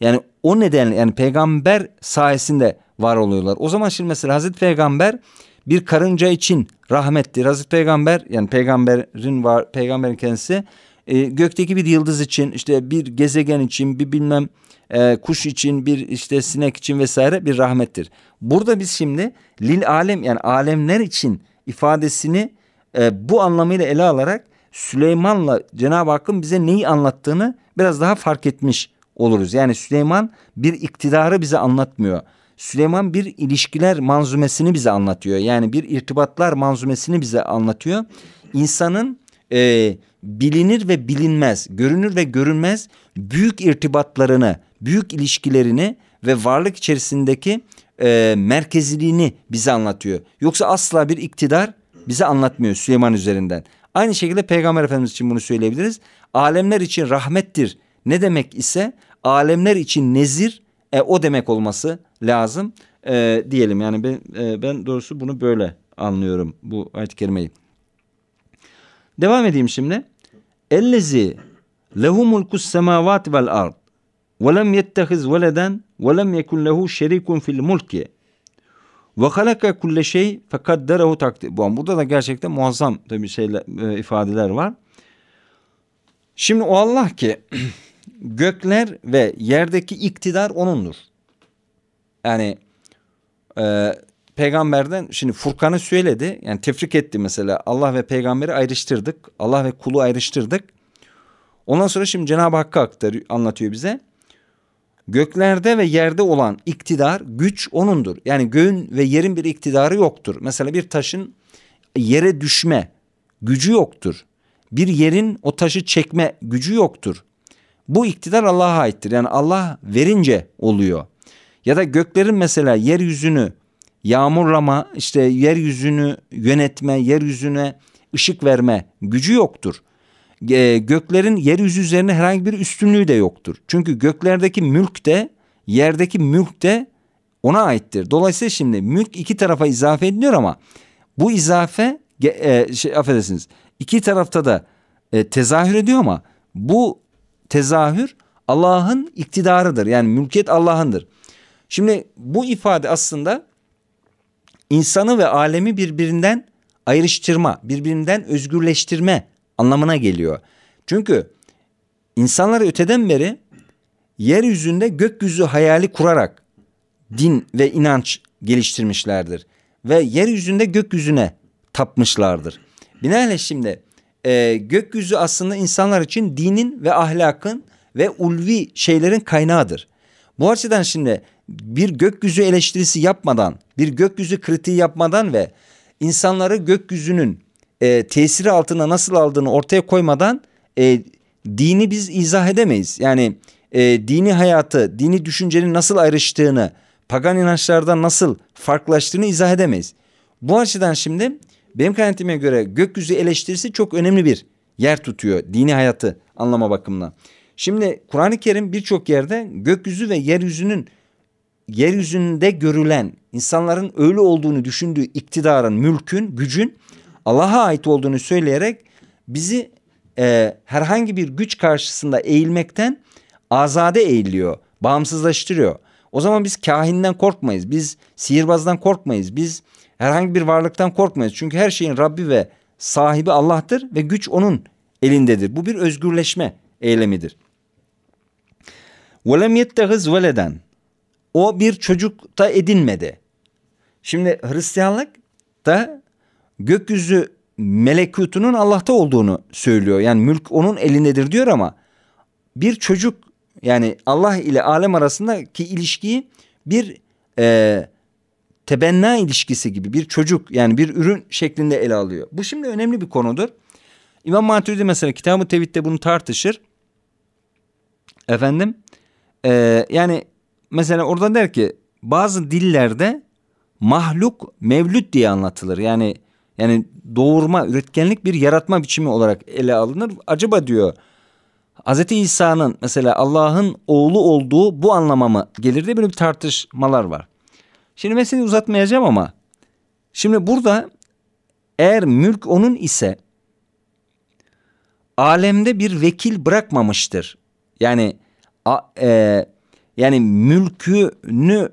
yani o nedenle yani peygamber sayesinde var oluyorlar. O zaman şimdi mesela Hazreti Peygamber bir karınca için rahmetli Hazreti Peygamber yani peygamberin var peygamberin kendisi e, gökteki bir yıldız için işte bir gezegen için bir bilmem e, kuş için bir işte sinek için vesaire bir rahmettir. Burada biz şimdi lil alem yani alemler için ifadesini e, bu anlamıyla ele alarak Süleyman'la Cenab-ı Hakk'ın bize neyi anlattığını biraz daha fark etmiş oluruz. Yani Süleyman bir iktidarı bize anlatmıyor. Süleyman bir ilişkiler manzumesini bize anlatıyor. Yani bir irtibatlar manzumesini bize anlatıyor. İnsanın e, bilinir ve bilinmez, görünür ve görünmez büyük irtibatlarını, büyük ilişkilerini ve varlık içerisindeki e, merkeziliğini bize anlatıyor. Yoksa asla bir iktidar bize anlatmıyor Süleyman üzerinden. Aynı şekilde Peygamber Efendimiz için bunu söyleyebiliriz. Alemler için rahmettir ne demek ise alemler için nezir e, o demek olması lazım e, diyelim. Yani ben, e, ben doğrusu bunu böyle anlıyorum bu ayet-i kerimeyi. Devam edeyim şimdi. Ellezi lehumul kus semavat vel ard ve lem yettehiz veleden ve lem yekun lehu şerikun fil mulki ve halaka kulle şey fakat fekadderahu takdir. Burada da gerçekten muazzam tabii şeyler, e, ifadeler var. Şimdi o Allah ki gökler ve yerdeki iktidar onundur. Yani e, peygamberden şimdi Furkan'ı söyledi. Yani tefrik etti mesela. Allah ve peygamberi ayrıştırdık. Allah ve kulu ayrıştırdık. Ondan sonra şimdi Cenab-ı Hakk'ı aktarıyor, anlatıyor bize. Göklerde ve yerde olan iktidar, güç onundur. Yani göğün ve yerin bir iktidarı yoktur. Mesela bir taşın yere düşme gücü yoktur. Bir yerin o taşı çekme gücü yoktur. Bu iktidar Allah'a aittir. Yani Allah verince oluyor. Ya da göklerin mesela yeryüzünü yağmurlama, işte yeryüzünü yönetme, yeryüzüne ışık verme gücü yoktur. E, göklerin yeryüzü üzerine herhangi bir üstünlüğü de yoktur. Çünkü göklerdeki mülk de yerdeki mülk de ona aittir. Dolayısıyla şimdi mülk iki tarafa izafe ediliyor ama bu izafe e, şey affedersiniz iki tarafta da e, tezahür ediyor ama bu tezahür Allah'ın iktidarıdır. Yani mülkiyet Allah'ındır. Şimdi bu ifade aslında insanı ve alemi birbirinden ayrıştırma, birbirinden özgürleştirme anlamına geliyor. Çünkü insanlar öteden beri yeryüzünde gökyüzü hayali kurarak din ve inanç geliştirmişlerdir. Ve yeryüzünde gökyüzüne tapmışlardır. Binaenaleyh şimdi e, gökyüzü aslında insanlar için dinin ve ahlakın ve ulvi şeylerin kaynağıdır. Bu açıdan şimdi bir gökyüzü eleştirisi yapmadan, bir gökyüzü kritiği yapmadan ve insanları gökyüzünün e, tesiri altına nasıl aldığını ortaya koymadan e, dini biz izah edemeyiz. Yani e, dini hayatı, dini düşüncenin nasıl ayrıştığını, pagan inançlardan nasıl farklılaştığını izah edemeyiz. Bu açıdan şimdi benim kanaatime göre gökyüzü eleştirisi çok önemli bir yer tutuyor dini hayatı anlama bakımından. Şimdi Kur'an-ı Kerim birçok yerde gökyüzü ve yeryüzünün yeryüzünde görülen insanların öyle olduğunu düşündüğü iktidarın, mülkün, gücün Allah'a ait olduğunu söyleyerek bizi e, herhangi bir güç karşısında eğilmekten azade eğiliyor, bağımsızlaştırıyor. O zaman biz kahinden korkmayız, biz sihirbazdan korkmayız, biz Herhangi bir varlıktan korkmayız. Çünkü her şeyin Rabbi ve sahibi Allah'tır ve güç onun elindedir. Bu bir özgürleşme eylemidir. وَلَمْ يَتَّهِزْ وَلَدًا O bir çocuk da edinmedi. Şimdi Hristiyanlık da gökyüzü melekutunun Allah'ta olduğunu söylüyor. Yani mülk onun elindedir diyor ama bir çocuk yani Allah ile alem arasındaki ilişkiyi bir e, tebenna ilişkisi gibi bir çocuk yani bir ürün şeklinde ele alıyor. Bu şimdi önemli bir konudur. İmam Maturidi mesela kitabı tevhidde bunu tartışır. Efendim e, yani mesela orada der ki bazı dillerde mahluk mevlüt diye anlatılır. Yani yani doğurma, üretkenlik bir yaratma biçimi olarak ele alınır. Acaba diyor Hz. İsa'nın mesela Allah'ın oğlu olduğu bu anlama gelir diye böyle bir tartışmalar var. Şimdi meseleyi uzatmayacağım ama şimdi burada eğer mülk onun ise alemde bir vekil bırakmamıştır. Yani a, e, yani mülkünü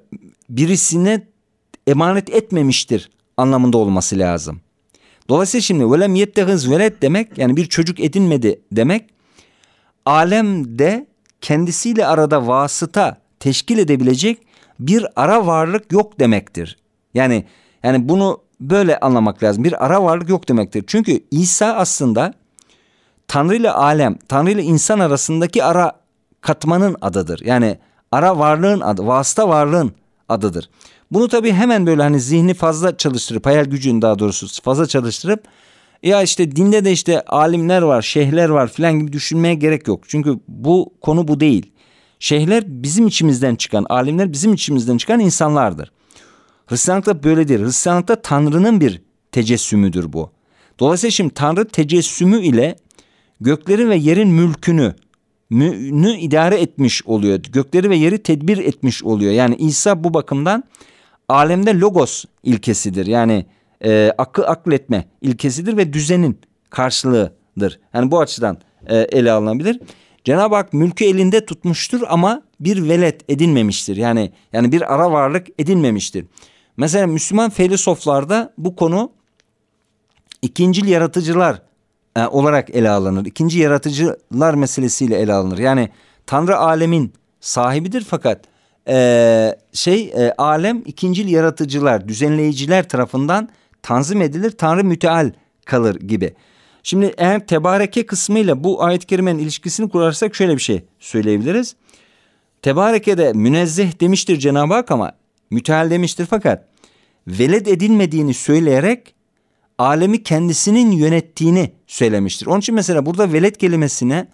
birisine emanet etmemiştir anlamında olması lazım. Dolayısıyla şimdi velem yettehiz velet demek yani bir çocuk edinmedi demek alemde kendisiyle arada vasıta teşkil edebilecek bir ara varlık yok demektir. Yani yani bunu böyle anlamak lazım. Bir ara varlık yok demektir. Çünkü İsa aslında Tanrı ile alem, Tanrı ile insan arasındaki ara katmanın adıdır. Yani ara varlığın adı, vasıta varlığın adıdır. Bunu tabii hemen böyle hani zihni fazla çalıştırıp, hayal gücünü daha doğrusu fazla çalıştırıp ya işte dinde de işte alimler var, şeyhler var filan gibi düşünmeye gerek yok. Çünkü bu konu bu değil. Şeyhler bizim içimizden çıkan, alimler bizim içimizden çıkan insanlardır. Hristiyanlıkta böyledir. Hristiyanlıkta Tanrı'nın bir tecessümüdür bu. Dolayısıyla şimdi Tanrı tecessümü ile göklerin ve yerin mülkünü münü idare etmiş oluyor. Gökleri ve yeri tedbir etmiş oluyor. Yani İsa bu bakımdan alemde logos ilkesidir. Yani e, akı akletme ilkesidir ve düzenin karşılığıdır. Yani bu açıdan e, ele alınabilir. Cenab-ı Hak mülkü elinde tutmuştur ama bir velet edinmemiştir. Yani yani bir ara varlık edinmemiştir. Mesela Müslüman filozoflarda bu konu ikincil yaratıcılar e, olarak ele alınır. İkinci yaratıcılar meselesiyle ele alınır. Yani Tanrı alemin sahibidir fakat e, şey e, alem ikincil yaratıcılar, düzenleyiciler tarafından tanzim edilir. Tanrı müteal kalır gibi. Şimdi eğer tebareke kısmıyla bu ayet-i kerimenin ilişkisini kurarsak şöyle bir şey söyleyebiliriz. Tebareke'de münezzeh demiştir Cenab-ı Hak ama müteal demiştir fakat veled edilmediğini söyleyerek alemi kendisinin yönettiğini söylemiştir. Onun için mesela burada veled kelimesine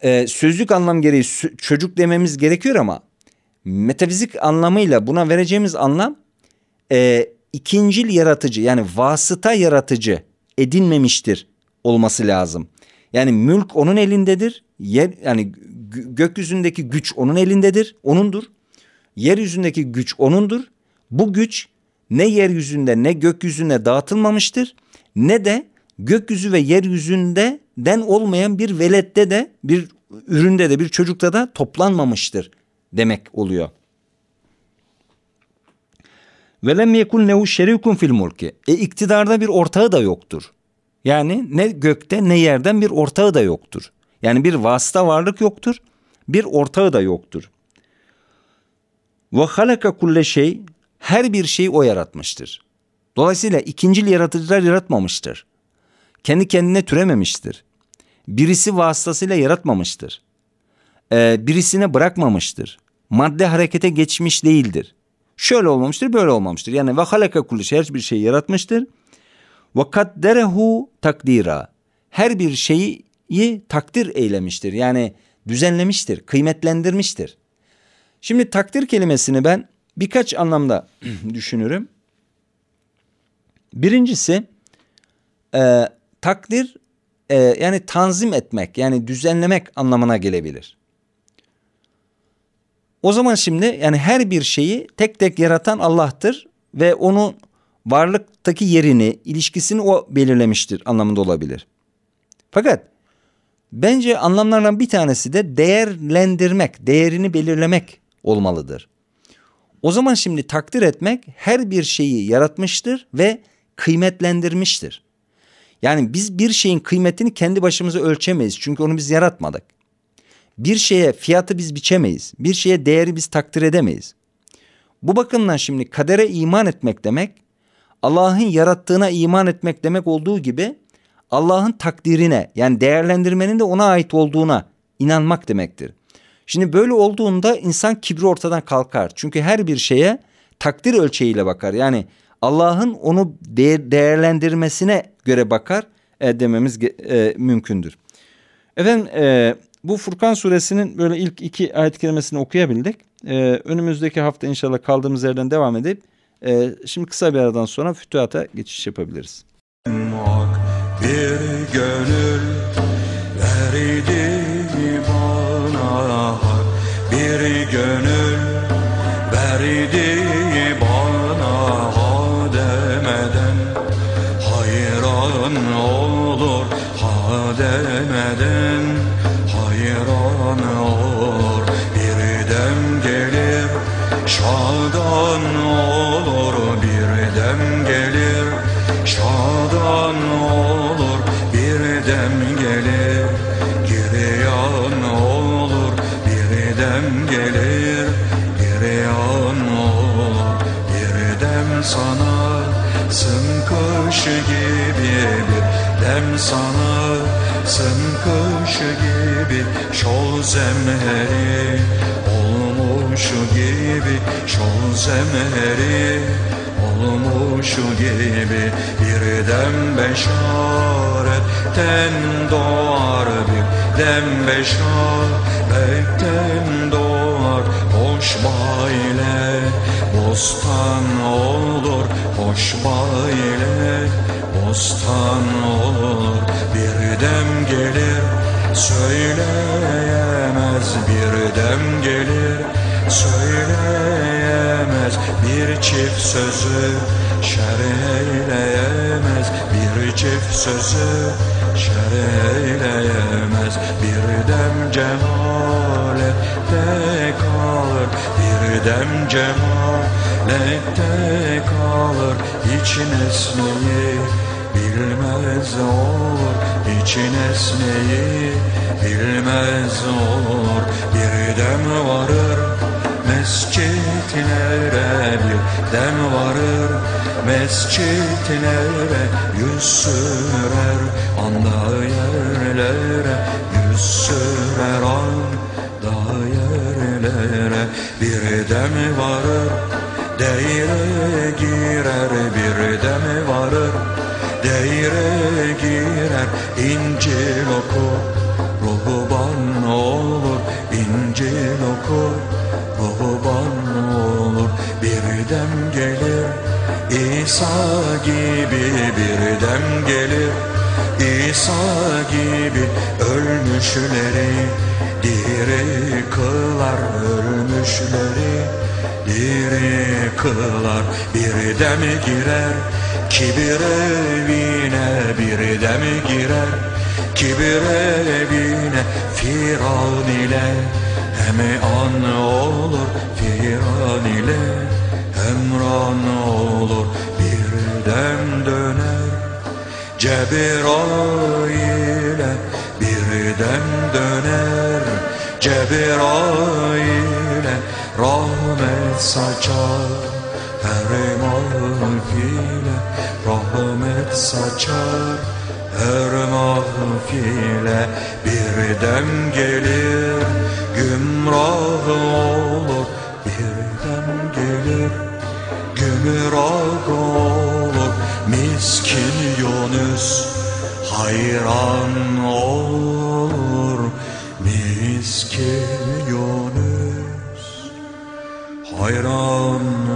e, sözlük anlam gereği çocuk dememiz gerekiyor ama metafizik anlamıyla buna vereceğimiz anlam e, ikincil yaratıcı yani vasıta yaratıcı edinmemiştir olması lazım. Yani mülk onun elindedir. Yer, yani gökyüzündeki güç onun elindedir, onundur. Yeryüzündeki güç onundur. Bu güç ne yeryüzünde ne gökyüzüne dağıtılmamıştır ne de gökyüzü ve yeryüzünde den olmayan bir velette de bir üründe de bir çocukta da toplanmamıştır demek oluyor. Ve lem yekun lehu şerikun fil mulki. E iktidarda bir ortağı da yoktur. Yani ne gökte ne yerden bir ortağı da yoktur. Yani bir vasıta varlık yoktur. Bir ortağı da yoktur. Ve halaka kulle şey her bir şeyi o yaratmıştır. Dolayısıyla ikincil yaratıcılar yaratmamıştır. Kendi kendine türememiştir. Birisi vasıtasıyla yaratmamıştır. Ee, birisine bırakmamıştır. Madde harekete geçmiş değildir şöyle olmamıştır, böyle olmamıştır. Yani ve halaka kulli şey, her bir şeyi yaratmıştır. Ve kadderehu takdira. Her bir şeyi takdir eylemiştir. Yani düzenlemiştir, kıymetlendirmiştir. Şimdi takdir kelimesini ben birkaç anlamda düşünürüm. Birincisi e, takdir e, yani tanzim etmek yani düzenlemek anlamına gelebilir. O zaman şimdi yani her bir şeyi tek tek yaratan Allah'tır ve onun varlıktaki yerini, ilişkisini o belirlemiştir anlamında olabilir. Fakat bence anlamlardan bir tanesi de değerlendirmek, değerini belirlemek olmalıdır. O zaman şimdi takdir etmek her bir şeyi yaratmıştır ve kıymetlendirmiştir. Yani biz bir şeyin kıymetini kendi başımıza ölçemeyiz çünkü onu biz yaratmadık bir şeye fiyatı biz biçemeyiz. Bir şeye değeri biz takdir edemeyiz. Bu bakımdan şimdi kadere iman etmek demek Allah'ın yarattığına iman etmek demek olduğu gibi Allah'ın takdirine yani değerlendirmenin de ona ait olduğuna inanmak demektir. Şimdi böyle olduğunda insan kibri ortadan kalkar. Çünkü her bir şeye takdir ölçeğiyle bakar. Yani Allah'ın onu de değerlendirmesine göre bakar e, dememiz e, mümkündür. Efendim e, bu Furkan suresinin böyle ilk iki ayet kelimesini okuyabildik. Ee, önümüzdeki hafta inşallah kaldığımız yerden devam edip e, şimdi kısa bir aradan sonra fütühata geçiş yapabiliriz. Bir gönül verdi bana bir gönül verdi demeden yanıyor Bir dem gelir şadan olur Bir dem gelir şadan olur Bir dem gelir gireyan olur Bir dem gelir gireyan olur Bir dem sana sımkış gibi bir dem sana sen kışı gibi şol zemheri Olmuşu gibi şol zemheri Olmuşu gibi birden beşaretten doğar Birden beşaretten doğar Hoş bayle bostan olur Hoş bayle Bostan olur bir dem gelir Söyleyemez bir dem gelir Söyleyemez bir çift sözü Şerh bir çift sözü Şerh bir dem cemalette kalır Bir dem cemalet Melekte kalır için esmeyi Bilmez olur için esmeyi Bilmez olur bir dem varır Mescitlere bir dem varır Mescitlere yüz sürer Anda yerlere yüz sürer Anda yerlere bir dem varır Değire girer bir de mi varır Değire girer İncil okur Ruhban olur İncil okur Ruhban olur Birdem gelir İsa gibi birdem gelir İsa gibi ölmüşleri diri kılar ölmüşleri biri kılar biri de mi girer Kibir evine biri de mi girer Kibir evine firan ile an olur firan ile Emran olur birden döner Cebrail'e birden döner ile rahmet saçar Her mahfile rahmet saçar Her mahfile bir dem gelir Gümrah olur bir gelir Gümrah olur miskin Yunus Hayran olur miskin hayran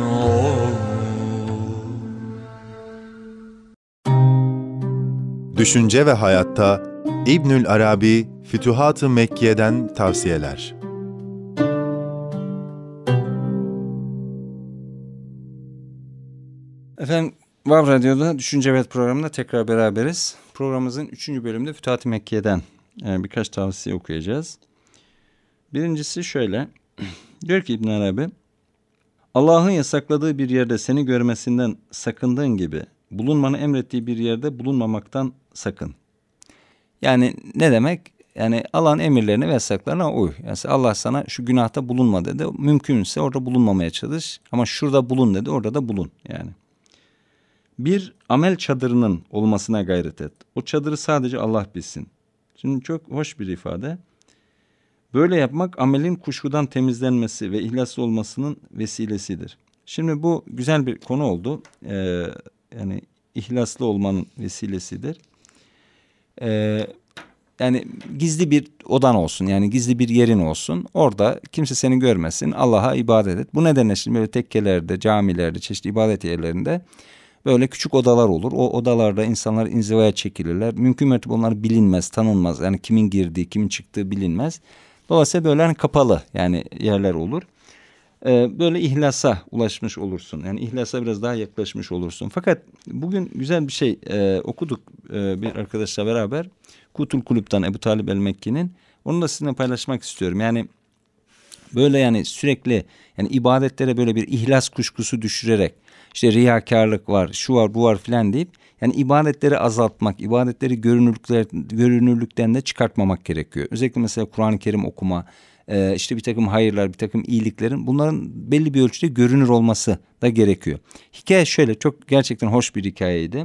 ol. Düşünce ve Hayatta İbnül Arabi Fütuhat-ı Mekke'den tavsiyeler. Efendim Vav Radyo'da Düşünce ve programında tekrar beraberiz. Programımızın üçüncü bölümünde Fütuhat-ı Mekke'den e, birkaç tavsiye okuyacağız. Birincisi şöyle. Diyor ki İbn Arabi, Allah'ın yasakladığı bir yerde seni görmesinden sakındığın gibi bulunmanı emrettiği bir yerde bulunmamaktan sakın. Yani ne demek? Yani Allah'ın emirlerine ve yasaklarına uy. Yani Allah sana şu günahta bulunma dedi. Mümkünse orada bulunmamaya çalış. Ama şurada bulun dedi. Orada da bulun yani. Bir amel çadırının olmasına gayret et. O çadırı sadece Allah bilsin. Şimdi çok hoş bir ifade. Böyle yapmak amelin kuşkudan temizlenmesi ve ihlaslı olmasının vesilesidir. Şimdi bu güzel bir konu oldu. Ee, yani ihlaslı olmanın vesilesidir. Ee, yani gizli bir odan olsun yani gizli bir yerin olsun. Orada kimse seni görmesin Allah'a ibadet et. Bu nedenle şimdi böyle tekkelerde, camilerde, çeşitli ibadet yerlerinde böyle küçük odalar olur. O odalarda insanlar inzivaya çekilirler. Mümkün mertebe onlar bilinmez, tanınmaz. Yani kimin girdiği, kimin çıktığı bilinmez. Dolayısıyla böyle yani kapalı yani yerler olur. Ee, böyle ihlasa ulaşmış olursun. Yani ihlasa biraz daha yaklaşmış olursun. Fakat bugün güzel bir şey e, okuduk e, bir arkadaşla beraber. Kutul Kulüp'ten Ebu Talib El Mekki'nin. Onu da sizinle paylaşmak istiyorum. Yani böyle yani sürekli yani ibadetlere böyle bir ihlas kuşkusu düşürerek işte riyakarlık var, şu var, bu var filan deyip yani ibadetleri azaltmak, ibadetleri görünürlükten de çıkartmamak gerekiyor. Özellikle mesela Kur'an-ı Kerim okuma, e, işte bir takım hayırlar, bir takım iyiliklerin bunların belli bir ölçüde görünür olması da gerekiyor. Hikaye şöyle çok gerçekten hoş bir hikayeydi.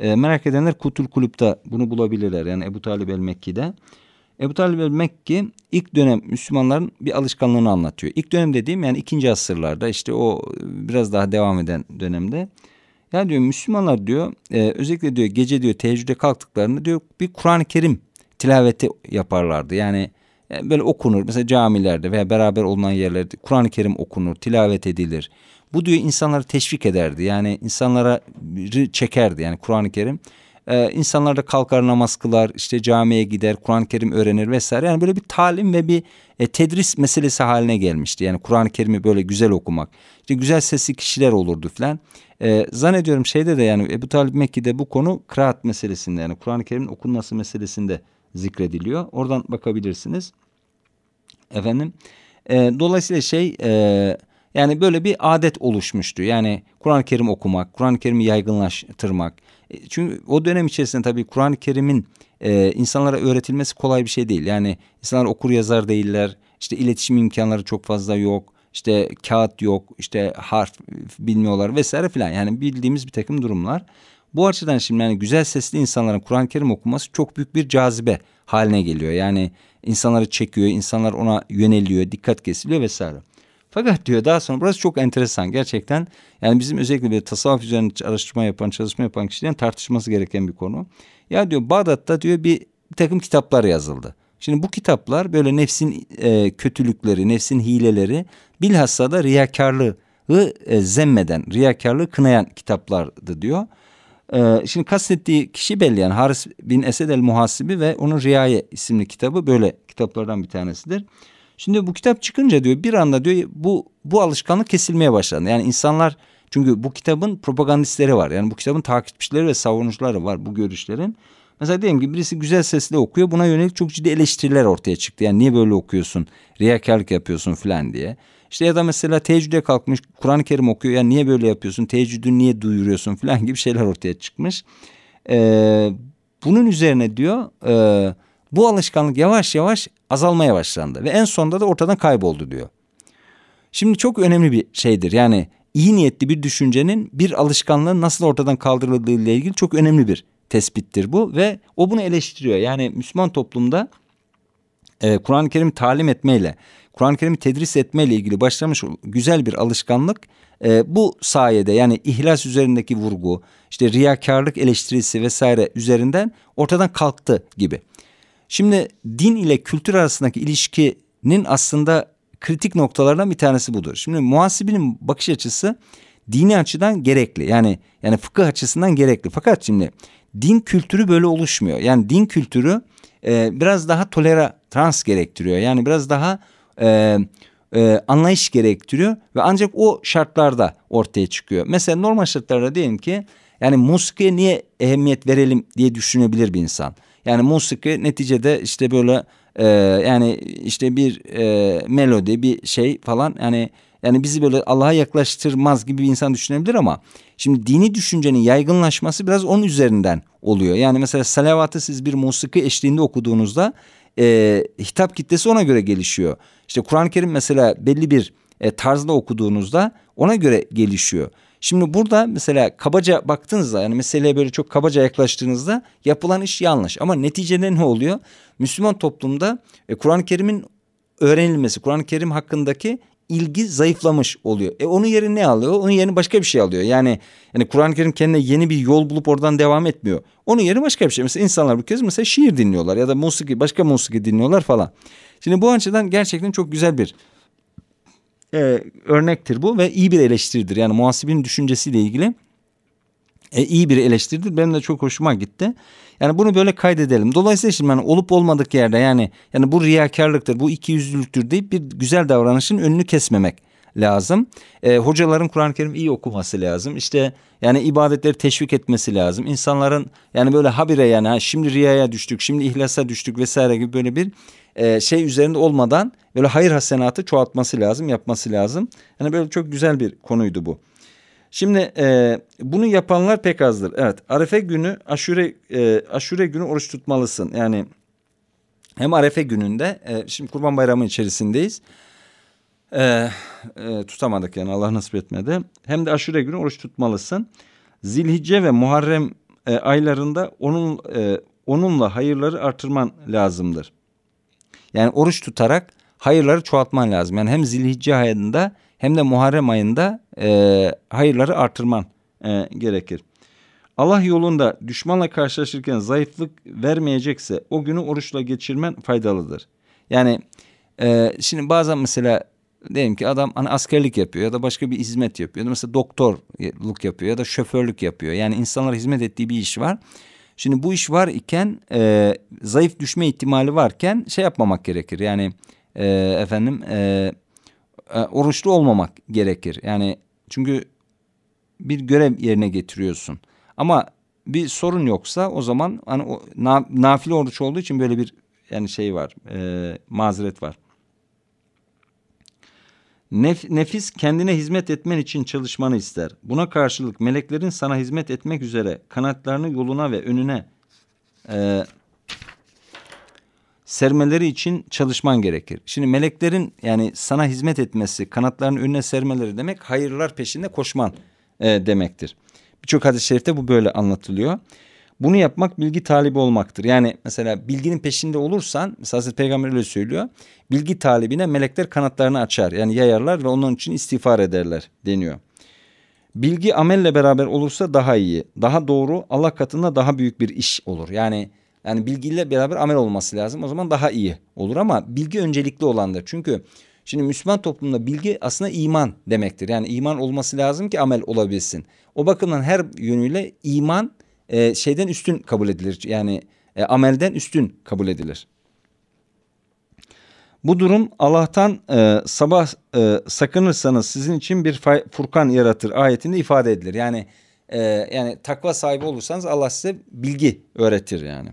E, merak edenler Kutul Kulüp'te bunu bulabilirler. Yani Ebu Talib el-Mekki'de. Ebu Talib el-Mekki ilk dönem Müslümanların bir alışkanlığını anlatıyor. İlk dönem dediğim yani ikinci asırlarda işte o biraz daha devam eden dönemde. Ya diyor Müslümanlar diyor e, özellikle diyor gece diyor teheccüde kalktıklarında diyor bir Kur'an-ı Kerim tilaveti yaparlardı. Yani e, böyle okunur mesela camilerde veya beraber olunan yerlerde Kur'an-ı Kerim okunur, tilavet edilir. Bu diyor insanları teşvik ederdi yani insanlara çekerdi yani Kur'an-ı Kerim. Ee, insanlar da kalkar namaz kılar, işte camiye gider, Kur'an-ı Kerim öğrenir vesaire. Yani böyle bir talim ve bir e, tedris meselesi haline gelmişti. Yani Kur'an-ı Kerim'i böyle güzel okumak. İşte güzel sesli kişiler olurdu filan. Ee, zannediyorum şeyde de yani Ebu Talib Mekki'de bu konu kıraat meselesinde yani Kur'an-ı Kerim'in okunması meselesinde zikrediliyor. Oradan bakabilirsiniz. Efendim. E, dolayısıyla şey e, yani böyle bir adet oluşmuştu. Yani Kur'an-ı Kerim okumak, Kur'an-ı Kerim'i yaygınlaştırmak. E, çünkü o dönem içerisinde tabii Kur'an-ı Kerim'in e, insanlara öğretilmesi kolay bir şey değil. Yani insanlar okur yazar değiller. İşte iletişim imkanları çok fazla yok. İşte kağıt yok. İşte harf bilmiyorlar vesaire filan. Yani bildiğimiz bir takım durumlar. Bu açıdan şimdi yani güzel sesli insanların Kur'an-ı Kerim okuması çok büyük bir cazibe haline geliyor. Yani insanları çekiyor, insanlar ona yöneliyor, dikkat kesiliyor vesaire. Fakat diyor daha sonra burası çok enteresan gerçekten. Yani bizim özellikle böyle tasavvuf üzerine araştırma yapan, çalışma yapan kişilerin tartışması gereken bir konu. Ya diyor Bağdat'ta diyor bir, bir takım kitaplar yazıldı. Şimdi bu kitaplar böyle nefsin e, kötülükleri, nefsin hileleri bilhassa da riyakarlığı e, zemmeden, riyakarlığı kınayan kitaplardı diyor. E, şimdi kastettiği kişi belli yani Haris bin Esed el Muhasibi ve onun Riyaye isimli kitabı böyle kitaplardan bir tanesidir. Şimdi bu kitap çıkınca diyor bir anda diyor bu bu alışkanlık kesilmeye başladı. Yani insanlar çünkü bu kitabın propagandistleri var. Yani bu kitabın takipçileri ve savunucuları var bu görüşlerin. Mesela diyelim ki birisi güzel sesle okuyor. Buna yönelik çok ciddi eleştiriler ortaya çıktı. Yani niye böyle okuyorsun? Riyakarlık yapıyorsun filan diye. İşte ya da mesela teheccüde kalkmış Kur'an-ı Kerim okuyor. Yani niye böyle yapıyorsun? Teheccüdü niye duyuruyorsun filan gibi şeyler ortaya çıkmış. Ee, bunun üzerine diyor... E, bu alışkanlık yavaş yavaş azalmaya başlandı ve en sonunda da ortadan kayboldu diyor. Şimdi çok önemli bir şeydir yani iyi niyetli bir düşüncenin bir alışkanlığın nasıl ortadan kaldırıldığı ile ilgili çok önemli bir tespittir bu ve o bunu eleştiriyor. Yani Müslüman toplumda e, Kur'an-ı Kerim talim etmeyle, Kur'an-ı Kerim'i tedris etmeyle ilgili başlamış güzel bir alışkanlık e, bu sayede yani ihlas üzerindeki vurgu, işte riyakarlık eleştirisi vesaire üzerinden ortadan kalktı gibi. Şimdi din ile kültür arasındaki ilişkinin aslında kritik noktalarından bir tanesi budur. Şimdi muhasibinin bakış açısı dini açıdan gerekli. Yani yani fıkıh açısından gerekli. Fakat şimdi din kültürü böyle oluşmuyor. Yani din kültürü e, biraz daha tolera trans gerektiriyor. Yani biraz daha e, e, anlayış gerektiriyor ve ancak o şartlarda ortaya çıkıyor. Mesela normal şartlarda diyelim ki yani musike niye ehemmiyet verelim diye düşünebilir bir insan. Yani musiki neticede işte böyle e, yani işte bir e, melodi bir şey falan yani yani bizi böyle Allah'a yaklaştırmaz gibi bir insan düşünebilir ama şimdi dini düşüncenin yaygınlaşması biraz onun üzerinden oluyor. Yani mesela salavatı siz bir musiki eşliğinde okuduğunuzda e, hitap kitlesi ona göre gelişiyor. İşte Kur'an-ı Kerim mesela belli bir e, tarzda okuduğunuzda ona göre gelişiyor. Şimdi burada mesela kabaca baktığınızda yani meseleye böyle çok kabaca yaklaştığınızda yapılan iş yanlış. Ama neticede ne oluyor? Müslüman toplumda e, Kur'an-ı Kerim'in öğrenilmesi, Kur'an-ı Kerim hakkındaki ilgi zayıflamış oluyor. E onun yerini ne alıyor? Onun yerini başka bir şey alıyor. Yani yani Kur'an-ı Kerim kendine yeni bir yol bulup oradan devam etmiyor. Onun yerini başka bir şey. Mesela insanlar bu kez mesela şiir dinliyorlar ya da musiki başka musiki dinliyorlar falan. Şimdi bu açıdan gerçekten çok güzel bir e, örnektir bu ve iyi bir eleştiridir. Yani muhasibin düşüncesiyle ilgili e, iyi bir eleştiridir. Benim de çok hoşuma gitti. Yani bunu böyle kaydedelim. Dolayısıyla şimdi yani olup olmadık yerde yani yani bu riyakarlıktır, bu ikiyüzlülüktür deyip bir güzel davranışın önünü kesmemek lazım. E, hocaların Kur'an-ı Kerim iyi okuması lazım. İşte yani ibadetleri teşvik etmesi lazım. İnsanların yani böyle habire yani şimdi riyaya düştük, şimdi ihlasa düştük vesaire gibi böyle bir e, şey üzerinde olmadan böyle hayır hasenatı çoğaltması lazım, yapması lazım. Yani böyle çok güzel bir konuydu bu. Şimdi e, bunu yapanlar pek azdır. Evet Arefe günü aşure, e, aşure günü oruç tutmalısın. Yani hem Arefe gününde e, şimdi kurban bayramı içerisindeyiz. E, e, tutamadık yani Allah nasip etmedi. Hem de aşure günü oruç tutmalısın. Zilhicce ve Muharrem e, aylarında onun e, onunla hayırları artırman lazımdır. Yani oruç tutarak hayırları çoğaltman lazım. Yani hem zilhicce ayında hem de Muharrem ayında e, hayırları artırman e, gerekir. Allah yolunda düşmanla karşılaşırken zayıflık vermeyecekse o günü oruçla geçirmen faydalıdır. Yani e, şimdi bazen mesela diyelim ki adam hani askerlik yapıyor ya da başka bir hizmet yapıyor. Mesela doktorluk yapıyor ya da şoförlük yapıyor. Yani insanlara hizmet ettiği bir iş var. Şimdi bu iş var iken e, zayıf düşme ihtimali varken şey yapmamak gerekir. Yani e, efendim e, e, oruçlu olmamak gerekir. Yani çünkü bir görev yerine getiriyorsun. Ama bir sorun yoksa o zaman hani o, na, nafile oruç olduğu için böyle bir yani şey var e, mazeret var. Nef nefis kendine hizmet etmen için çalışmanı ister. Buna karşılık meleklerin sana hizmet etmek üzere kanatlarını yoluna ve önüne e, sermeleri için çalışman gerekir. Şimdi meleklerin yani sana hizmet etmesi, kanatlarını önüne sermeleri demek hayırlar peşinde koşman e, demektir. Birçok hadis-i şerifte bu böyle anlatılıyor. Bunu yapmak bilgi talibi olmaktır. Yani mesela bilginin peşinde olursan mesela Hazreti Peygamber öyle söylüyor. Bilgi talibine melekler kanatlarını açar. Yani yayarlar ve onun için istiğfar ederler deniyor. Bilgi amelle beraber olursa daha iyi. Daha doğru Allah katında daha büyük bir iş olur. Yani yani bilgiyle beraber amel olması lazım. O zaman daha iyi olur ama bilgi öncelikli olandır. Çünkü Şimdi Müslüman toplumda bilgi aslında iman demektir. Yani iman olması lazım ki amel olabilsin. O bakımdan her yönüyle iman e, şeyden üstün kabul edilir. Yani e, amelden üstün kabul edilir. Bu durum Allah'tan e, sabah e, sakınırsanız sizin için bir furkan yaratır ayetinde ifade edilir. Yani e, yani takva sahibi olursanız Allah size bilgi öğretir yani.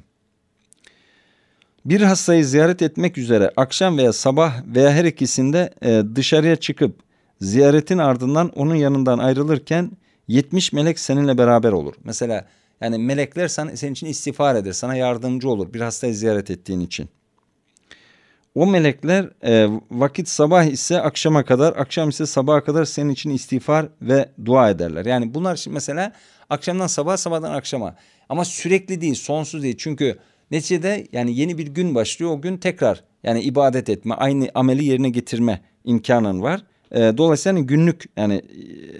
Bir hastayı ziyaret etmek üzere akşam veya sabah veya her ikisinde e, dışarıya çıkıp ziyaretin ardından onun yanından ayrılırken 70 melek seninle beraber olur. Mesela yani melekler sen, senin için istiğfar eder. Sana yardımcı olur bir hastayı ziyaret ettiğin için. O melekler e, vakit sabah ise akşama kadar, akşam ise sabaha kadar senin için istiğfar ve dua ederler. Yani bunlar şimdi mesela akşamdan sabah, sabahdan akşama. Ama sürekli değil, sonsuz değil. Çünkü neticede yani yeni bir gün başlıyor. O gün tekrar yani ibadet etme, aynı ameli yerine getirme imkanın var. E, dolayısıyla günlük yani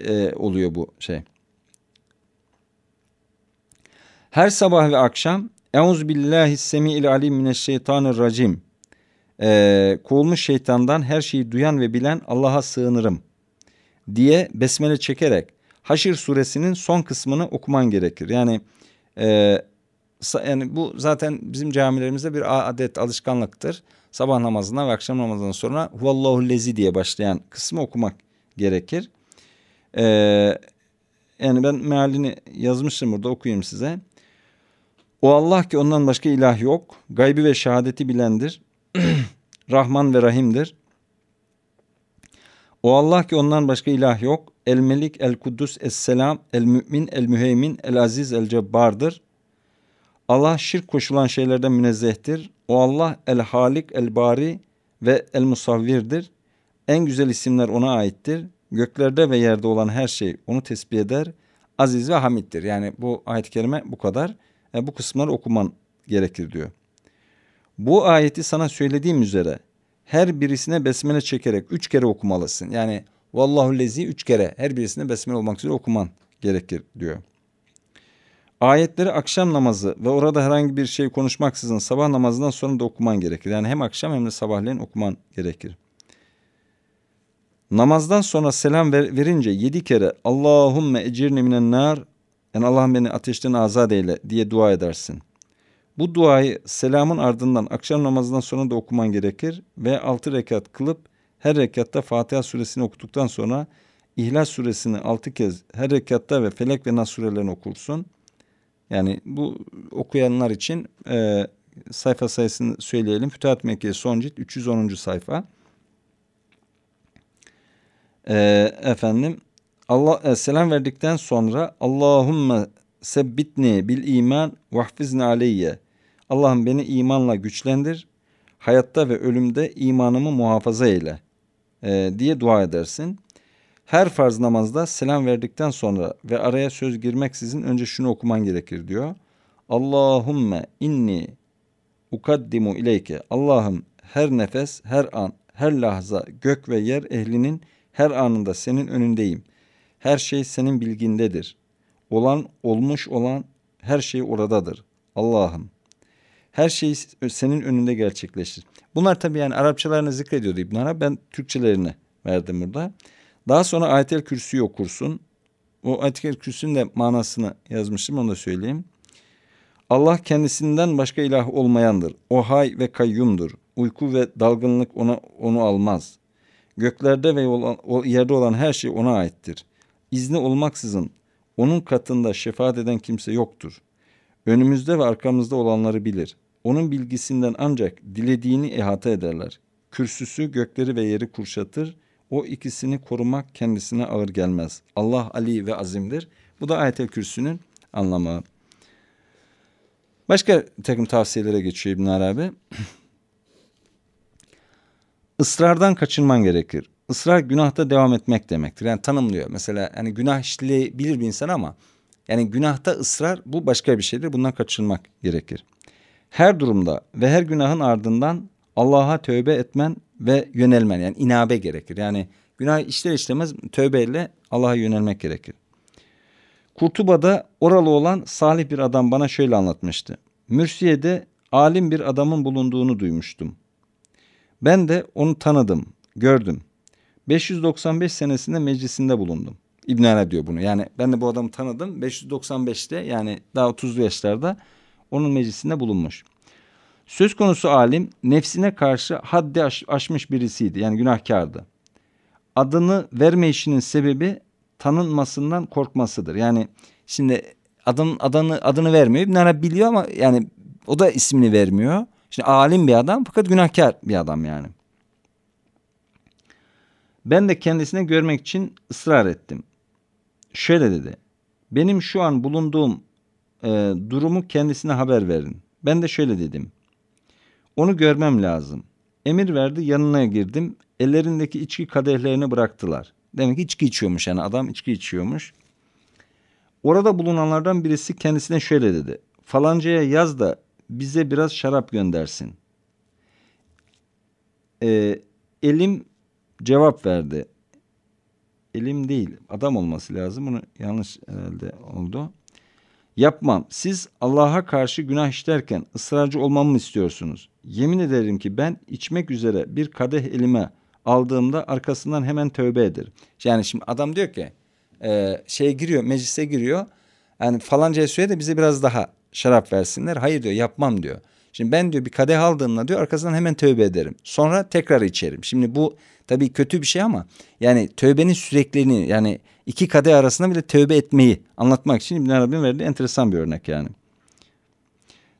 e, e, oluyor bu şey. Her sabah ve akşam Euzubillahissemi'l-alim-mineşşeytanirracim ee, kovulmuş şeytandan her şeyi duyan ve bilen Allah'a sığınırım diye besmele çekerek Haşir suresinin son kısmını okuman gerekir. Yani e, yani bu zaten bizim camilerimizde bir adet alışkanlıktır. Sabah namazından ve akşam namazından sonra huvallahu lezi diye başlayan kısmı okumak gerekir. Ee, yani ben mealini yazmıştım burada okuyayım size. O Allah ki ondan başka ilah yok. Gaybi ve şehadeti bilendir. Rahman ve Rahim'dir. O Allah ki ondan başka ilah yok. El Melik, El Kuddus, Es Selam, El Mümin, El Müheymin, El Aziz, El Cebbar'dır. Allah şirk koşulan şeylerden münezzehtir. O Allah El Halik, El Bari ve El Musavvir'dir. En güzel isimler ona aittir. Göklerde ve yerde olan her şey onu tesbih eder. Aziz ve Hamid'dir. Yani bu ayet-i kerime bu kadar e, bu kısımları okuman gerekir diyor. Bu ayeti sana söylediğim üzere her birisine besmele çekerek üç kere okumalısın. Yani vallahu lezi üç kere her birisine besmele olmak üzere okuman gerekir diyor. Ayetleri akşam namazı ve orada herhangi bir şey konuşmaksızın sabah namazından sonra da okuman gerekir. Yani hem akşam hem de sabahleyin okuman gerekir. Namazdan sonra selam verince yedi kere Allahümme ecirni minen nar yani Allah'ım beni ateşten azat eyle diye dua edersin. Bu duayı selamın ardından akşam namazından sonra da okuman gerekir ve altı rekat kılıp her rekatta Fatiha suresini okuduktan sonra İhlas suresini altı kez her rekatta ve Felek ve Nas surelerini okursun. Yani bu okuyanlar için e, sayfa sayısını söyleyelim. Fütuhat Mekke son cilt 310. sayfa. E, efendim Allah e, selam verdikten sonra Allahumme sebbitni bil iman ve aleyye. Allah'ım beni imanla güçlendir. Hayatta ve ölümde imanımı muhafaza eyle e, diye dua edersin. Her farz namazda selam verdikten sonra ve araya söz girmeksizin önce şunu okuman gerekir diyor. Allahumme inni ukaddimu ileyke. Allah'ım her nefes, her an, her lahza, gök ve yer ehlinin her anında senin önündeyim. Her şey senin bilgindedir. Olan, olmuş olan her şey oradadır. Allah'ım. Her şey senin önünde gerçekleşir. Bunlar tabii yani Arapçalarını zikrediyordu İbn Arap. Ben Türkçelerini verdim burada. Daha sonra ayetel kürsüyü okursun. O ayetel kürsünün de manasını yazmıştım onu da söyleyeyim. Allah kendisinden başka ilah olmayandır. O hay ve kayyumdur. Uyku ve dalgınlık ona onu almaz. Göklerde ve yerde olan her şey ona aittir izni olmaksızın onun katında şefaat eden kimse yoktur. Önümüzde ve arkamızda olanları bilir. Onun bilgisinden ancak dilediğini ihata ederler. Kürsüsü gökleri ve yeri kurşatır. O ikisini korumak kendisine ağır gelmez. Allah Ali ve azimdir. Bu da ayet-el kürsünün anlamı. Başka takım tavsiyelere geçiyor İbn Arabi. Isrardan kaçınman gerekir ısrar günahta devam etmek demektir. Yani tanımlıyor. Mesela hani günah işleyebilir bir insan ama yani günahta ısrar bu başka bir şeydir. Bundan kaçınmak gerekir. Her durumda ve her günahın ardından Allah'a tövbe etmen ve yönelmen yani inabe gerekir. Yani günah işler işlemez tövbeyle Allah'a yönelmek gerekir. Kurtuba'da oralı olan salih bir adam bana şöyle anlatmıştı. Mürsiye'de alim bir adamın bulunduğunu duymuştum. Ben de onu tanıdım, gördüm. 595 senesinde meclisinde bulundum. İbn Arabi diyor bunu. Yani ben de bu adamı tanıdım. 595'te yani daha 30'lu yaşlarda onun meclisinde bulunmuş. Söz konusu alim nefsine karşı haddi aş, aşmış birisiydi. Yani günahkardı. Adını verme işinin sebebi tanınmasından korkmasıdır. Yani şimdi adın adını adını vermiyor. İbn Arabi biliyor ama yani o da ismini vermiyor. Şimdi alim bir adam fakat günahkar bir adam yani. Ben de kendisine görmek için ısrar ettim. Şöyle dedi. Benim şu an bulunduğum e, durumu kendisine haber verin. Ben de şöyle dedim. Onu görmem lazım. Emir verdi yanına girdim. Ellerindeki içki kadehlerini bıraktılar. Demek ki içki içiyormuş yani adam içki içiyormuş. Orada bulunanlardan birisi kendisine şöyle dedi. Falancaya yaz da bize biraz şarap göndersin. Ee, elim Cevap verdi. Elim değil adam olması lazım. Bunu yanlış herhalde oldu. Yapmam. Siz Allah'a karşı günah işlerken ısrarcı olmamı istiyorsunuz. Yemin ederim ki ben içmek üzere bir kadeh elime aldığımda arkasından hemen tövbe ederim. Yani şimdi adam diyor ki e, şeye giriyor meclise giriyor. Yani falanca suya da bize biraz daha şarap versinler. Hayır diyor yapmam diyor. Şimdi ben diyor bir kadeh aldığımda diyor arkasından hemen tövbe ederim. Sonra tekrar içerim. Şimdi bu tabii kötü bir şey ama yani tövbenin sürekliliğini yani iki kadeh arasında bile tövbe etmeyi anlatmak için İbn Arabi'nin verdiği enteresan bir örnek yani.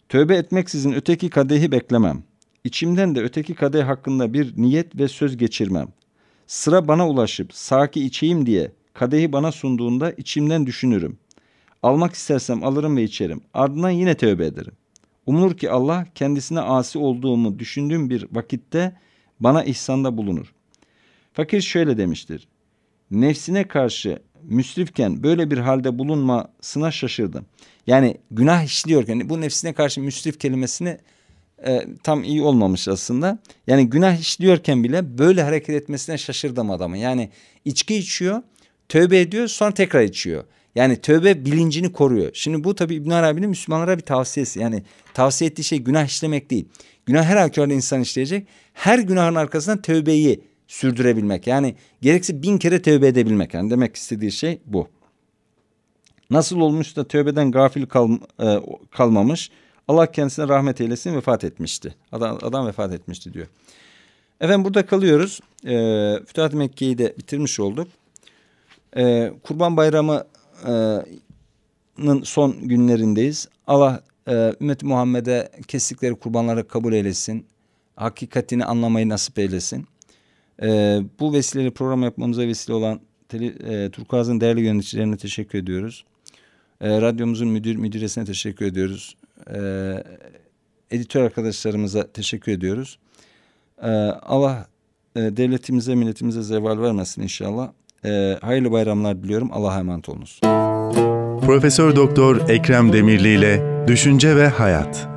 Tövbe etmek etmeksizin öteki kadehi beklemem. İçimden de öteki kadeh hakkında bir niyet ve söz geçirmem. Sıra bana ulaşıp saki içeyim diye kadehi bana sunduğunda içimden düşünürüm. Almak istersem alırım ve içerim. Ardından yine tövbe ederim. Umulur ki Allah kendisine asi olduğumu düşündüğüm bir vakitte bana ihsanda bulunur. Fakir şöyle demiştir. Nefsine karşı müsrifken böyle bir halde bulunmasına şaşırdım. Yani günah işliyorken bu nefsine karşı müsrif kelimesini e, tam iyi olmamış aslında. Yani günah işliyorken bile böyle hareket etmesine şaşırdım adamı. Yani içki içiyor, tövbe ediyor sonra tekrar içiyor. Yani tövbe bilincini koruyor. Şimdi bu tabii İbn Arabi'nin Müslümanlara bir tavsiyesi. Yani tavsiye ettiği şey günah işlemek değil. Günah her halükarda insan işleyecek. Her günahın arkasından tövbeyi sürdürebilmek. Yani gerekse bin kere tövbe edebilmek. Yani demek istediği şey bu. Nasıl olmuş da tövbeden gafil kal, e, kalmamış. Allah kendisine rahmet eylesin vefat etmişti. Adam, adam vefat etmişti diyor. Efendim burada kalıyoruz. E, Fütuhat Mekke'yi de bitirmiş olduk. E, Kurban Bayramı e, son günlerindeyiz. Allah e, ümmet Muhammed'e kestikleri kurbanları kabul eylesin. Hakikatini anlamayı nasip eylesin. E, bu vesileyle program yapmamıza vesile olan tele, e, Turkuaz'ın değerli yöneticilerine teşekkür ediyoruz. E, radyomuzun müdür müdüresine teşekkür ediyoruz. E, editör arkadaşlarımıza teşekkür ediyoruz. E, Allah e, devletimize, milletimize zeval vermesin inşallah. Ee, hayırlı bayramlar diliyorum. Allah'a emanet olunuz. Profesör Doktor Ekrem Demirli ile Düşünce ve Hayat.